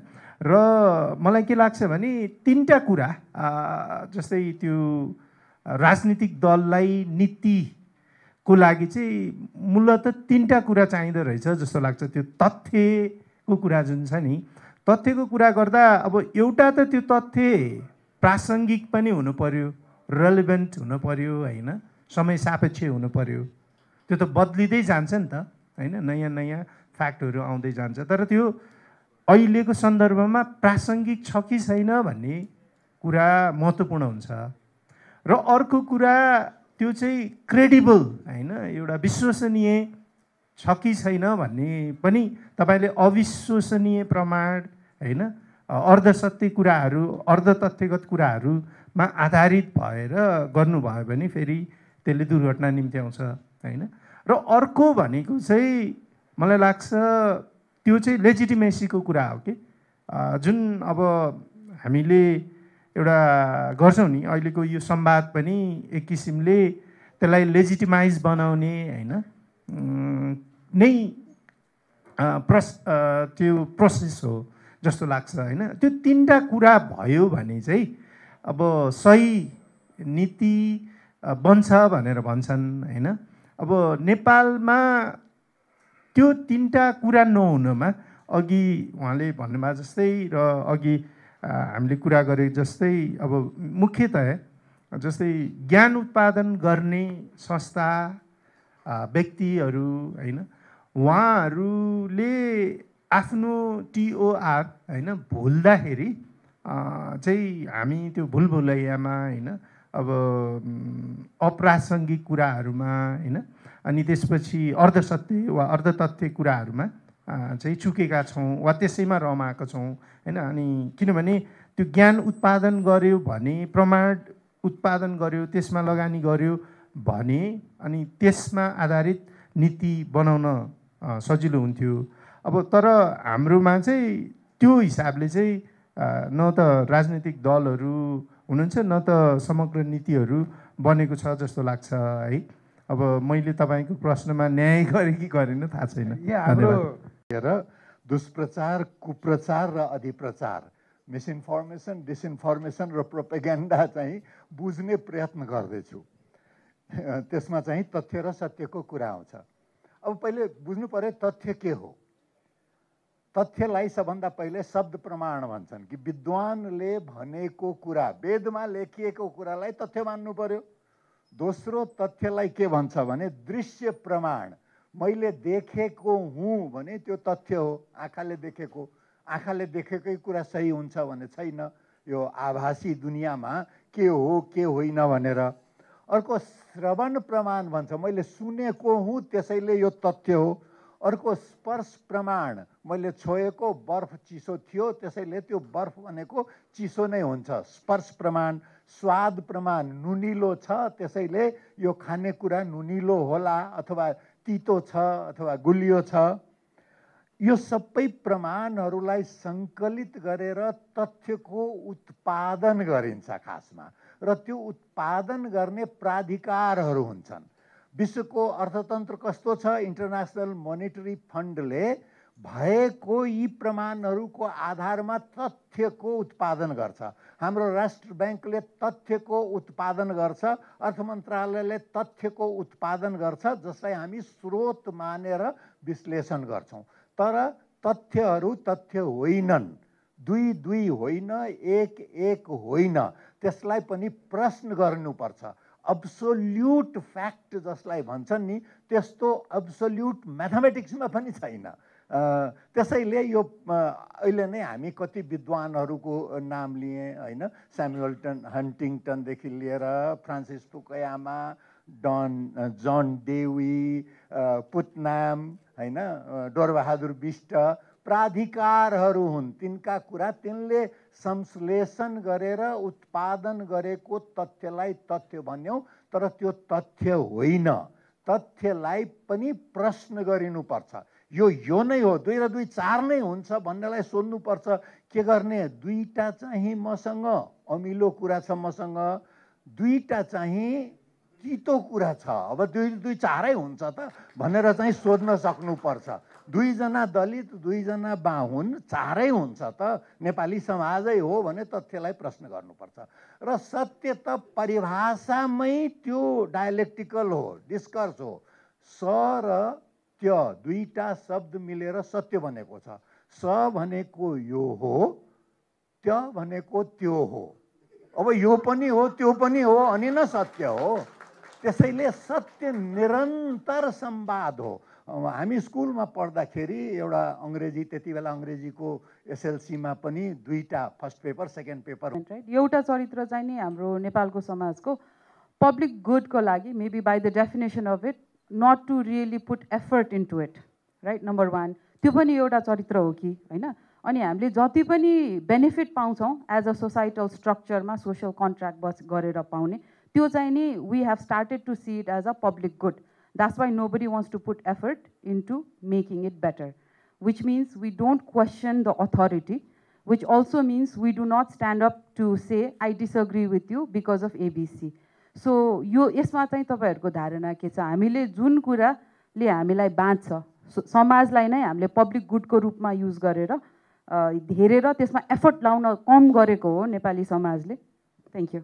र मलाई के लाग्छ भने तिनवटा कुरा जस्तै त्यो राजनीतिक दललाई नीति को लागि चाहिँ मूलत तिनवटा कुरा चाहिँदो रहेछ जस्तो लाग्छ त्यो तथ्यको कुरा जुन छ नि तथ्यको कुरा गर्दा अब एउटा त त्यो तथ्य प्रासङ्गिक पनि हुनु पऱ्यो रेलिभेन्ट हुनु पऱ्यो होइन समय सापेक्ष हुनु पऱ्यो त्यो त बद्लिँदै जान्छ नि त होइन नयाँ नयाँ फ्याक्टहरू आउँदै जान्छ तर त्यो अहिलेको सन्दर्भमा प्रासङ्गिक छ कि छैन भन्ने कुरा महत्त्वपूर्ण हुन्छ र अर्को कुरा त्यो चाहिँ क्रेडिबल होइन एउटा विश्वसनीय छ कि छैन भन्ने पनि तपाईँले अविश्वसनीय प्रमाण होइन अर्धसत्य कुराहरू अर्धतथ्यगत कुराहरूमा आधारित भएर गर्नुभयो भने फेरि त्यसले दुर्घटना निम्ति आउँछ होइन र अर्को भनेको चाहिँ मलाई लाग्छ त्यो चाहिँ लेजिटिमेसीको कुरा हो कि जुन अब हामीले एउटा गर्छौँ नि अहिलेको यो संवाद पनि एक किसिमले त्यसलाई लेजिटिमाइज बनाउने होइन नै प्रस त्यो प्रोसेस हो जस्तो लाग्छ होइन त्यो तिनवटा कुरा भयो भने चाहिँ अब सही नीति बन्छ भनेर भन्छन् होइन अब नेपालमा त्यो तिनवटा कुरा नहुनमा अघि उहाँले भन्नुभएको जस्तै र अघि हामीले कुरा गरे जस्तै अब मुख्यतया जस्तै ज्ञान उत्पादन गर्ने संस्था व्यक्तिहरू होइन उहाँहरूले आफ्नो टिओआर होइन भुल्दाखेरि चाहिँ हामी त्यो भुलभुलैयामा होइन अब अप्रासङ्गिक कुराहरूमा होइन अनि त्यसपछि अर्धसत्य वा अर्धतथ्य कुराहरूमा चाहिँ चुकेका छौँ वा त्यसैमा रमाएको छौँ होइन अनि किनभने त्यो ज्ञान उत्पादन गऱ्यो भने प्रमाण उत्पादन गर्यो त्यसमा लगानी गर्यो भने अनि त्यसमा आधारित नीति बनाउन सजिलो हुन्थ्यो अब तर हाम्रोमा चाहिँ त्यो हिसाबले चाहिँ न त राजनैतिक दलहरू हुनुहुन्छ न त समग्र नीतिहरू बनेको छ जस्तो लाग्छ है अब मैले तपाईँको प्रश्नमा न्याय गरेँ कि गरेन थाहा छैन हाम्रो दुष्प्रचार कुप्रचार र अधिप्रचार मिसइन्फर्मेसन डिसइन्फर्मेसन र प्रोपेगेन्डा चाहिँ बुझ्ने प्रयत्न गर्दैछु त्यसमा चाहिँ तथ्य र सत्यको कुरा आउँछ अब पहिले बुझ्नु पऱ्यो तथ्य के हो तथ्यलाई सबभन्दा पहिले शब्द प्रमाण भन्छन् कि विद्वानले भनेको कुरा वेदमा लेखिएको कुरालाई तथ्य मान्नु पर्यो दोस्रो तथ्यलाई के भन्छ भने दृश्य प्रमाण मैले देखेको हुँ भने त्यो तथ्य हो आँखाले देखेको आँखाले देखेकै कुरा सही हुन्छ भने छैन यो आभासी दुनियाँमा के हो के होइन भनेर अर्को श्रवण प्रमाण भन्छ मैले सुनेको हुँ त्यसैले यो तथ्य हो अर्को स्पर्श प्रमाण मैले छोएको बर्फ चिसो थियो त्यसैले त्यो बर्फ भनेको चिसो नै हुन्छ स्पर्श प्रमाण स्वाद प्रमाण नुनिलो छ त्यसैले यो खानेकुरा नुनिलो होला अथवा तितो छ अथवा गुलियो छ यो सबै प्रमाणहरूलाई सङ्कलित गरेर तथ्यको उत्पादन गरिन्छ खासमा र त्यो उत्पादन गर्ने प्राधिकारहरू हुन्छन् विश्वको अर्थतन्त्र कस्तो छ इन्टरनेसनल मोनिटरी फन्डले भएको यी प्रमाणहरूको आधारमा तथ्यको उत्पादन गर्छ हाम्रो राष्ट्र ब्याङ्कले तथ्यको उत्पादन गर्छ अर्थ मन्त्रालयले तथ्यको उत्पादन गर्छ जसलाई हामी स्रोत मानेर विश्लेषण गर्छौँ तर तथ्यहरू तथ्य होइनन् दुई दुई होइन एक एक होइन त्यसलाई पनि प्रश्न गर्नुपर्छ अब्सोल्युट फ्याक्ट जसलाई भन्छन् नि त्यस्तो अब्सोल्युट म्याथमेटिक्समा पनि छैन त्यसैले यो अहिले नै हामी कति विद्वानहरूको नाम लिएँ होइन स्यामुएल्टन हन्टिङटनदेखि लिएर फ्रान्सिस फुकयामा डन जन डेवी पुतनाम होइन डोरबहादुर विष्ट प्राधिकारहरू हुन् तिनका कुरा तिनले संश्लेषण गरेर उत्पादन गरेको तथ्यलाई तथ्य भन्यौँ तर त्यो तथ्य होइन तथ्यलाई पनि प्रश्न गरिनुपर्छ यो यो नै हो दुई र दुई चार नै हुन्छ भन्नेलाई सोध्नुपर्छ के गर्ने दुईवटा चाहिँ मसँग अमिलो कुरा छ मसँग दुईवटा चाहिँ तितो कुरा छ अब दुई दुई चारै हुन्छ त भनेर चाहिँ सोध्न सक्नुपर्छ दुईजना दलित दुईजना बाहुन चारै हुन्छ त नेपाली समाजै हो भने तथ्यलाई प्रश्न गर्नुपर्छ र सत्य त परिभाषामै त्यो डायलेक्टिकल हो डिस्कर्स हो स र सत्य दुईटा शब्द मिलेर सत्य भनेको छ स भनेको यो हो त्य भनेको त्यो हो अब यो पनि हो त्यो पनि हो अनि न सत्य हो त्यसैले सत्य निरन्तर संवाद हो हामी स्कुलमा पढ्दाखेरि एउटा अङ्ग्रेजी त्यति बेला अङ्ग्रेजीको एसएलसीमा पनि दुईवटा फर्स्ट पेपर सेकेन्ड पेपर एउटा चरित्र चाहिँ नि हाम्रो नेपालको समाजको पब्लिक गुडको लागि maybe by the definition of it not to really put effort into it right number one त्यो पनि एउटा चरित्र हो कि होइन अनि हामीले जति पनि बेनिफिट पाउँछौँ एज अ सोसाइटल स्ट्रक्चरमा सोसियल कन्ट्र्याक्ट बस गरेर पाउने त्यो चाहिँ नि we have started to see it as a public good that's why nobody wants to put effort into making it better which means we don't question the authority which also means we do not stand up to say I disagree with you because of ABC so यो यसमा चाहिँ तपाईँहरूको धारणा के छ हामीले जुन कुराले हामीलाई बाँच्छ समाजलाई नै हामीले पब्लिक गुडको रूपमा युज गरेर हेरेर त्यसमा एफर्ट लाउन कम गरेको हो नेपाली समाजले थ्याङ्क यू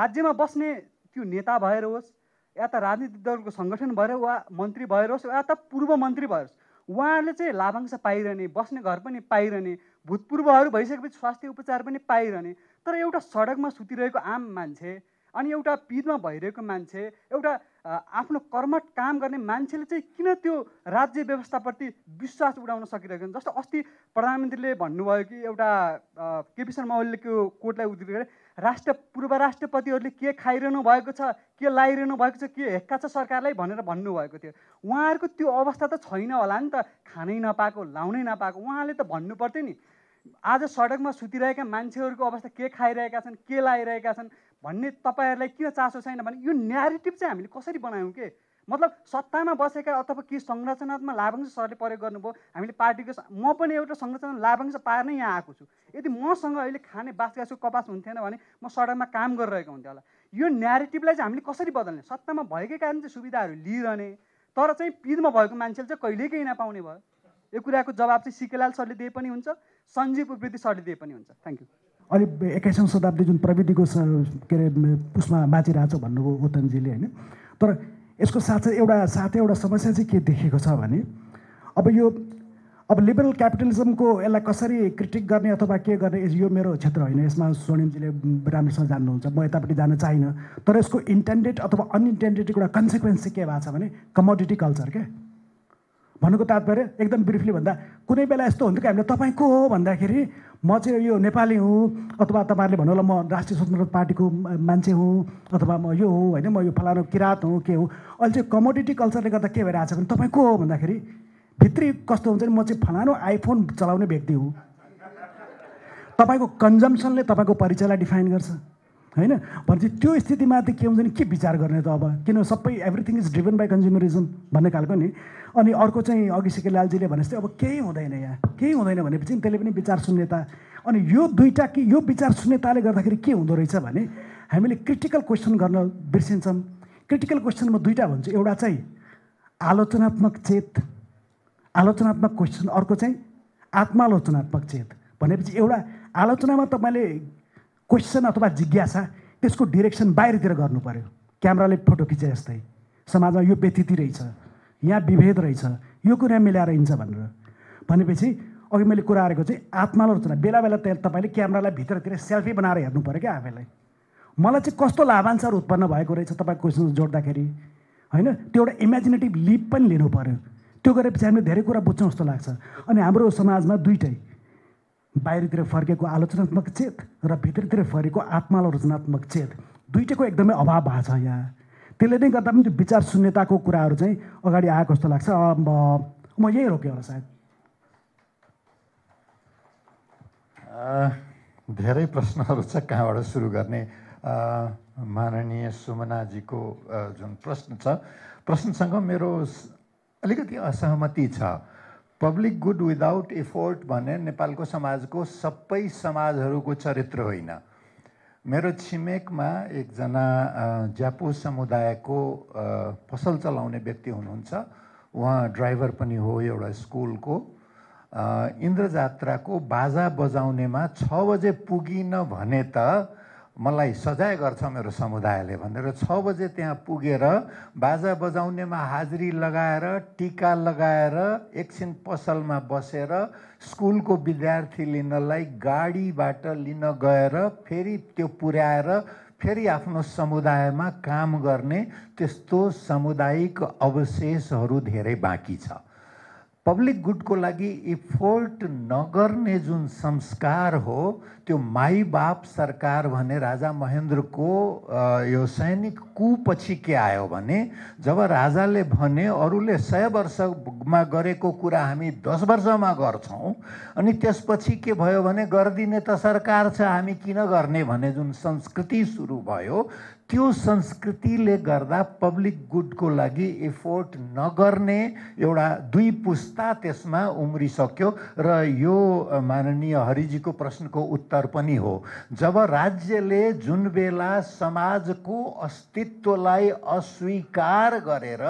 राज्यमा बस्ने त्यो नेता भएर होस् या त राजनीतिक दलको सङ्गठन भएर वा मन्त्री भएर होस् वा त पूर्व मन्त्री भएर होस् उहाँहरूले चाहिँ लाभांश पाइरहने बस्ने घर पनि पाइरहने भूतपूर्वहरू भइसकेपछि स्वास्थ्य उपचार पनि पाइरहने तर एउटा सडकमा सुतिरहेको आम मान्छे अनि एउटा पिदमा भइरहेको मान्छे एउटा आफ्नो कर्मठ काम गर्ने मान्छेले चाहिँ किन त्यो राज्य व्यवस्थाप्रति विश्वास उडाउन सकिरहेको जस्तो अस्ति प्रधानमन्त्रीले भन्नुभयो कि एउटा केपी शर्मा ओलीले त्यो कोर्टलाई उद्धित गरे राष्ट्र पूर्व राष्ट्रपतिहरूले के खाइरहनु भएको छ के लाइरहनु भएको छ के हेक्का छ सरकारलाई भनेर भन्नुभएको थियो उहाँहरूको त्यो अवस्था त छैन होला नि त खानै नपाएको लाउनै नपाएको उहाँले त भन्नु पर्थ्यो नि आज सडकमा सुतिरहेका मान्छेहरूको अवस्था के खाइरहेका छन् के लाइरहेका छन् भन्ने तपाईँहरूलाई किन चासो छैन भने यो न्यारेटिभ चाहिँ हामीले कसरी बनायौँ के मतलब सत्तामा बसेका अथवा के संरचनात्मक लाभांश सरले प्रयोग गर्नुभयो हामीले पार्टीको म पनि एउटा संरचना लाभांश पार्नै यहाँ आएको छु यदि मसँग अहिले खाने बाँसगासको कपास हुन्थेन भने म सडकमा काम गरिरहेको हुन्थ्यो होला यो न्यारेटिभलाई चाहिँ हामीले कसरी बदल्ने सत्तामा भएकै कारण चाहिँ सुविधाहरू लिइरहने तर चाहिँ पिरमा भएको मान्छेले चाहिँ कहिल्यै केही नपाउने भयो यो कुराको जवाब चाहिँ सिकेलाल सरले दिए पनि हुन्छ सञ्जीव उप्रेती सरले दिए पनि हुन्छ थ्याङ्क यू अनि एक्काइसौँ शताब्दी जुन प्रविधिको के अरे उसमा बाँचिरहेको छ भन्नुभयो गौतमजीले होइन तर यसको साथै एउटा साथै एउटा समस्या चाहिँ के देखेको छ भने अब यो अब लिबरल क्यापिटलिजमको यसलाई कसरी क्रिटिक गर्ने अथवा के गर्ने यो मेरो क्षेत्र होइन यसमा स्वर्णिमजीले राम्रोसँग जान्नुहुन्छ म यतापट्टि जान चाहिँ तर यसको इन्टेन्डेड अथवा अनइन्टेन्डेड एउटा कन्सिक्वेन्स चाहिँ के भएको छ भने कमोडिटी कल्चर क्या भन्नुको तात्पर्य एकदम ब्रिफली भन्दा कुनै बेला यस्तो हुन्थ्यो कि हामीले तपाईँ को हो भन्दाखेरि म चाहिँ यो नेपाली हुँ अथवा तपाईँहरूले भन्नु होला म राष्ट्रिय स्वतन्त्र पार्टीको मान्छे हुँ अथवा म यो हो होइन म यो फलानु किराँत हुँ के हो अहिले चाहिँ कमोडिटी कल्चरले गर्दा के भइरहेको छ भने तपाईँ को हो भन्दाखेरि भित्री कस्तो हुन्छ भने म चाहिँ फलानु आइफोन चलाउने व्यक्ति हुँ तपाईँको कन्जम्सनले तपाईँको परिचयलाई डिफाइन गर्छ होइन भनेपछि त्यो स्थितिमा चाहिँ के हुन्छ नि के विचार गर्ने त अब किनभने सबै everything is driven by consumerism भन्ने खालको नि अनि अर्को चाहिँ अघि सिके लालजीले भने जस्तै अब केही हुँदैन यहाँ केही हुँदैन भनेपछि त्यसले पनि विचार शून्यता अनि यो दुईवटा कि यो विचार शून्यताले गर्दाखेरि के हुँदो रहेछ भने हामीले क्रिटिकल क्वेसन गर्न बिर्सिन्छौँ क्रिटिकल क्वेसनमा दुईवटा भन्छु एउटा चाहिँ आलोचनात्मक चेत आलोचनात्मक क्वेसन अर्को चाहिँ आत्मालोचनात्मक चेत भनेपछि एउटा आलोचनामा तपाईँले क्वेसन अथवा जिज्ञासा त्यसको डिरेक्सन बाहिरतिर गर्नु पऱ्यो क्यामेराले फोटो खिचे जस्तै समाजमा यो व्यतिथि रहेछ यहाँ विभेद रहेछ यो कुरा मिलाएर हिँड्छ भनेर भनेपछि अघि मैले कुरा आएको चाहिँ आत्मालोचना बेला बेला तपाईँले क्यामेरालाई भित्रतिर सेल्फी बनाएर हेर्नु पऱ्यो क्या आफैलाई मलाई चाहिँ कस्तो लाभांशहरू उत्पन्न भएको रहेछ तपाईँको क्वेसन जोड्दाखेरि होइन त्यो एउटा इमेजिनेटिभ लिप पनि लिनु पऱ्यो त्यो गरेपछि हामीले धेरै कुरा बुझ्छौँ जस्तो लाग्छ अनि हाम्रो समाजमा दुइटै बाहिरतिर फर्केको आलोचनात्मक चेत र भित्रतिर फर्केको आत्मालोचनात्मक चेत दुइटैको एकदमै अभाव भएको छ यहाँ त्यसले नै गर्दा पनि त्यो विचार शून्यताको कुराहरू चाहिँ अगाडि आएको जस्तो लाग्छ म यही रोकेँ होला सायद धेरै प्रश्नहरू छ कहाँबाट सुरु गर्ने माननीय सुमनाजीको जुन प्रश्न छ प्रश्नसँग मेरो अलिकति असहमति छ पब्लिक गुड विदाउट इफोर्ट भने नेपालको समाजको सबै समाजहरूको चरित्र होइन मेरो छिमेकमा एकजना ज्यापु समुदायको पसल चलाउने व्यक्ति हुनुहुन्छ उहाँ ड्राइभर पनि हो एउटा स्कुलको इन्द्रजात्राको बाजा बजाउनेमा छ बजे पुगिन भने त मलाई सजाय गर्छ मेरो समुदायले भनेर छ बजे त्यहाँ पुगेर बाजा बजाउनेमा हाजिरी लगाएर टिका लगाएर एकछिन पसलमा बसेर स्कुलको विद्यार्थी लिनलाई गाडीबाट लिन गएर फेरि त्यो पुर्याएर फेरि आफ्नो समुदायमा काम गर्ने त्यस्तो सामुदायिक अवशेषहरू धेरै बाँकी छ पब्लिक गुडको लागि इफोर्ट नगर्ने जुन संस्कार हो त्यो माई बाप सरकार भने राजा महेन्द्रको यो सैनिक कुपछि के आयो भने जब राजाले भने अरूले सय वर्षमा गरेको कुरा हामी दस वर्षमा गर्छौँ अनि त्यसपछि के भयो भने गरिदिने त सरकार छ हामी किन गर्ने भने जुन संस्कृति सुरु भयो त्यो संस्कृतिले गर्दा पब्लिक गुडको लागि एफोर्ट नगर्ने एउटा दुई पुस्ता त्यसमा उम्रिसक्यो र यो माननीय हरिजीको प्रश्नको उत्तर पनि हो जब राज्यले जुन बेला समाजको अस्तित्वलाई अस्वीकार गरेर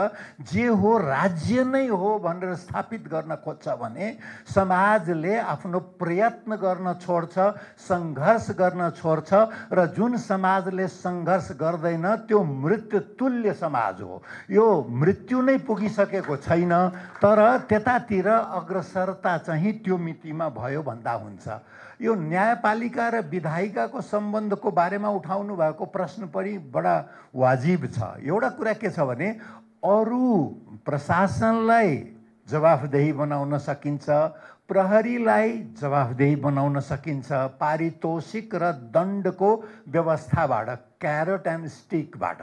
जे हो राज्य नै हो भनेर स्थापित गर्न खोज्छ भने समाजले आफ्नो प्रयत्न गर्न छोड्छ सङ्घर्ष गर्न छोड्छ र जुन समाजले सङ्घर्ष गर्दैन त्यो मृत्यु तुल्य समाज हो यो मृत्यु नै पुगिसकेको छैन तर त्यतातिर अग्रसरता चाहिँ त्यो मितिमा भयो भन्दा हुन्छ यो न्यायपालिका र विधायिकाको सम्बन्धको बारेमा उठाउनु भएको प्रश्न पनि बडा वाजिब छ एउटा कुरा के छ भने अरू प्रशासनलाई जवाफदेही बनाउन सकिन्छ प्रहरीलाई जवाफदेही बनाउन सकिन्छ पारितोषिक र दण्डको व्यवस्थाबाट क्यारट एन्ड स्टिकबाट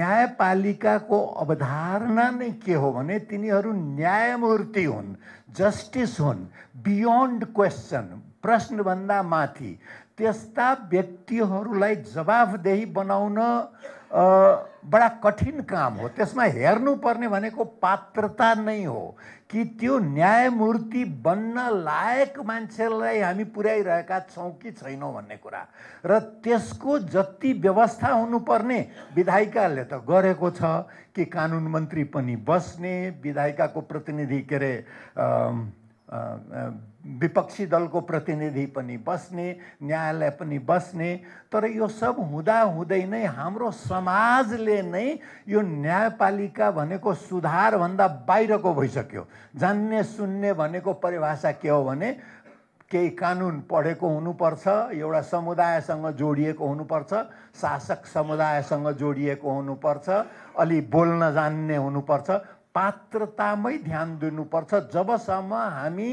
न्यायपालिकाको अवधारणा नै के हो भने तिनीहरू न्यायमूर्ति हुन् जस्टिस हुन् बियोन्ड क्वेसन प्रश्नभन्दा माथि त्यस्ता व्यक्तिहरूलाई जवाफदेही बनाउन बडा कठिन काम हो त्यसमा हेर्नुपर्ने भनेको पात्रता नै हो कि त्यो न्यायमूर्ति बन्न लायक मान्छेलाई हामी पुर्याइरहेका छौँ कि छैनौँ भन्ने कुरा र त्यसको जति व्यवस्था हुनुपर्ने विधायिकाले त गरेको छ कि कानुन मन्त्री पनि बस्ने विधायिकाको प्रतिनिधि के अरे विपक्षी दलको प्रतिनिधि पनि बस्ने न्यायालय पनि बस्ने तर यो सब हुँदा हुँदै नै हाम्रो समाजले नै यो न्यायपालिका भनेको सुधारभन्दा बाहिरको भइसक्यो जान्ने सुन्ने भनेको परिभाषा के हो भने केही कानुन पढेको हुनुपर्छ एउटा समुदायसँग जोडिएको हुनुपर्छ शासक समुदायसँग जोडिएको हुनुपर्छ अलि बोल्न जान्ने हुनुपर्छ पात्रतामै ध्यान दिनुपर्छ जबसम्म हामी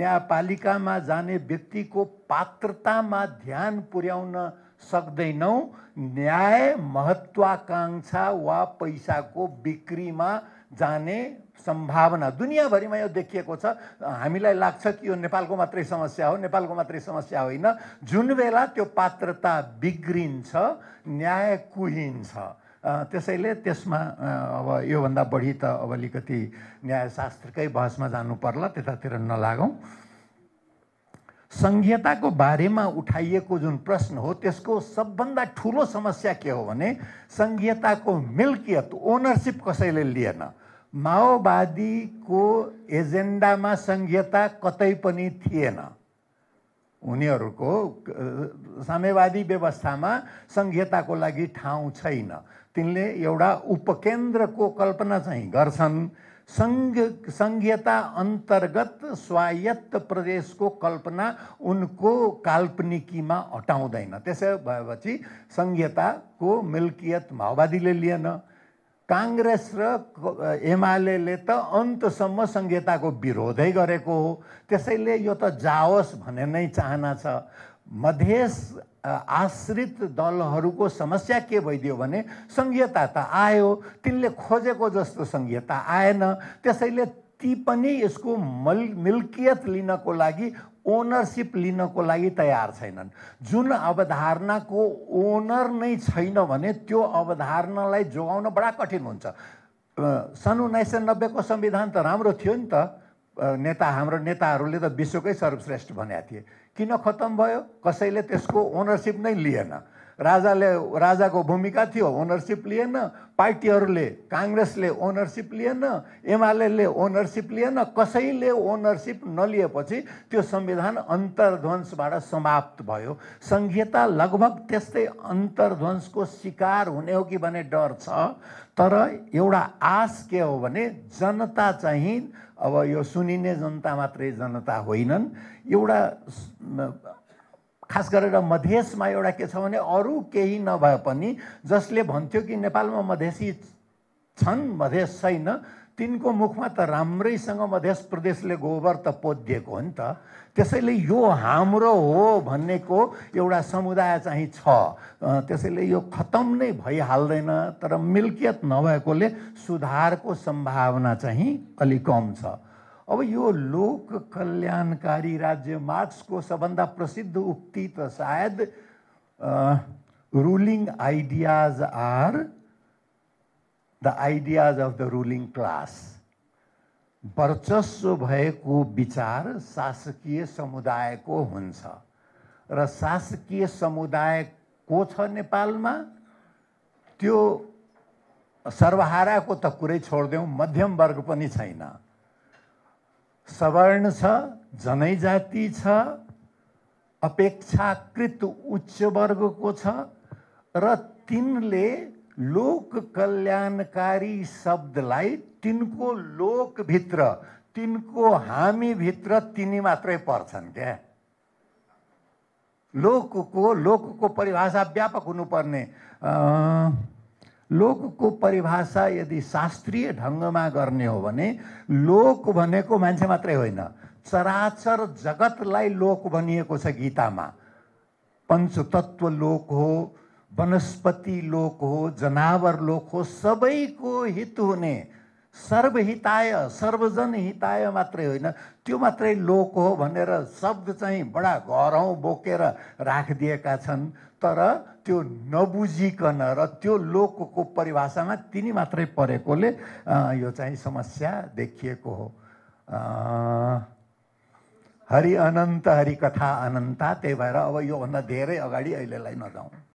न्यायपालिकामा जाने व्यक्तिको पात्रतामा ध्यान पुर्याउन सक्दैनौँ न्याय महत्त्वाकाङ्क्षा वा पैसाको बिक्रीमा जाने सम्भावना दुनियाँभरिमा यो देखिएको छ हामीलाई लाग्छ कि यो नेपालको मात्रै समस्या हो नेपालको मात्रै समस्या होइन जुन बेला त्यो पात्रता बिग्रिन्छ न्याय कुहिन्छ त्यसैले त्यसमा अब योभन्दा बढी त अब अलिकति न्यायशास्त्रकै बहसमा जानु पर्ला त्यतातिर नलागौँ सङ्घीयताको बारेमा उठाइएको जुन प्रश्न हो त्यसको सबभन्दा ठुलो समस्या के हो भने सङ्घीयताको मिल्कियत ओनरसिप कसैले लिएन माओवादीको एजेन्डामा सङ्घीयता कतै पनि थिएन उनीहरूको साम्यवादी व्यवस्थामा सङ्घीयताको लागि ठाउँ छैन तिनले एउटा उपकेन्द्रको कल्पना चाहिँ गर्छन् सङ्घ सङ्घीयता अन्तर्गत स्वायत्त प्रदेशको कल्पना उनको काल्पनिकीमा हटाउँदैन त्यसै भएपछि सङ्घीयताको मिल्कियत माओवादीले लिएन काङ्ग्रेस र एमाले त अन्तसम्म सङ्घीयताको विरोधै गरेको हो त्यसैले यो त जाओस् भन्ने नै चाहना छ मधेस आश्रित दलहरूको समस्या के भइदियो भने सङ्घीयता त आयो तिनले खोजेको जस्तो सङ्घीयता आएन त्यसैले ती पनि यसको मल मिल्कियत लिनको लागि ओनरसिप लिनको लागि तयार छैनन् जुन अवधारणाको ओनर नै छैन भने त्यो अवधारणालाई जोगाउन बडा कठिन हुन्छ सन् उन्नाइस सय नब्बेको संविधान त राम्रो थियो नि त नेता हाम्रो नेताहरूले त विश्वकै सर्वश्रेष्ठ भनेका थिए किन खत्तम भयो कसैले त्यसको ओनरसिप नै लिएन राजाले राजाको भूमिका थियो ओनरसिप लिएन पार्टीहरूले काङ्ग्रेसले ओनरसिप लिएन एमाले ओनरसिप लिएन कसैले ओनरसिप नलिएपछि त्यो संविधान अन्तर्ध्वंसबाट समाप्त भयो संहिता लगभग त्यस्तै अन्तर्ध्वंसको शिकार हुने हो कि भन्ने डर छ तर एउटा आश के हो भने जनता चाहिँ अब यो सुनिने जनता मात्रै जनता होइनन् एउटा खास गरेर मधेसमा एउटा के छ भने अरू केही नभए पनि जसले भन्थ्यो कि नेपालमा मधेसी छन् मधेस छैन तिनको मुखमा त राम्रैसँग मधेस प्रदेशले गोबर त पोधिएको हो नि त त्यसैले यो हाम्रो हो भन्नेको एउटा समुदाय चाहिँ छ त्यसैले यो खतम नै भइहाल्दैन तर मिल्कियत नभएकोले सुधारको सम्भावना चाहिँ अलिक कम छ अब यो लोक कल्याणकारी राज्य मार्क्सको सबभन्दा प्रसिद्ध उक्ति त सायद ruling ideas are the ideas of the ruling class वर्चस्व भएको विचार शासकीय समुदायको हुन्छ र शासकीय समुदाय को छ नेपालमा त्यो सर्वहाराको त कुरै छोडिदेऊ मध्यम वर्ग पनि छैन सवर्ण छ जनैजाति छ अपेक्षाकृत उच्च वर्गको छ र तिनले लोक कल्याणकारी शब्दलाई तिनको लोकभित्र तिनको हामीभित्र तिनी मात्रै पर्छन् क्या लोकको लोकको परिभाषा व्यापक हुनुपर्ने लोकको परिभाषा यदि शास्त्रीय ढङ्गमा गर्ने हो भने लोक भनेको मान्छे मात्रै होइन चराचर जगतलाई लोक भनिएको छ गीतामा पञ्चतत्व लोक हो वनस्पति लोक हो जनावर लोक हो सबैको हित हुने सर्वहिताय सर्वजन हिताय मात्रै होइन त्यो मात्रै लोक हो भनेर शब्द चाहिँ बडा घरौँ बोकेर राखिदिएका छन् तर त्यो नबुझिकन र त्यो लोकको परिभाषामा तिनी मात्रै परेकोले यो चाहिँ समस्या देखिएको हो हरि अनन्त हरि कथा अनन्ता त्यही भएर अब योभन्दा धेरै अगाडि अहिलेलाई नजाउँ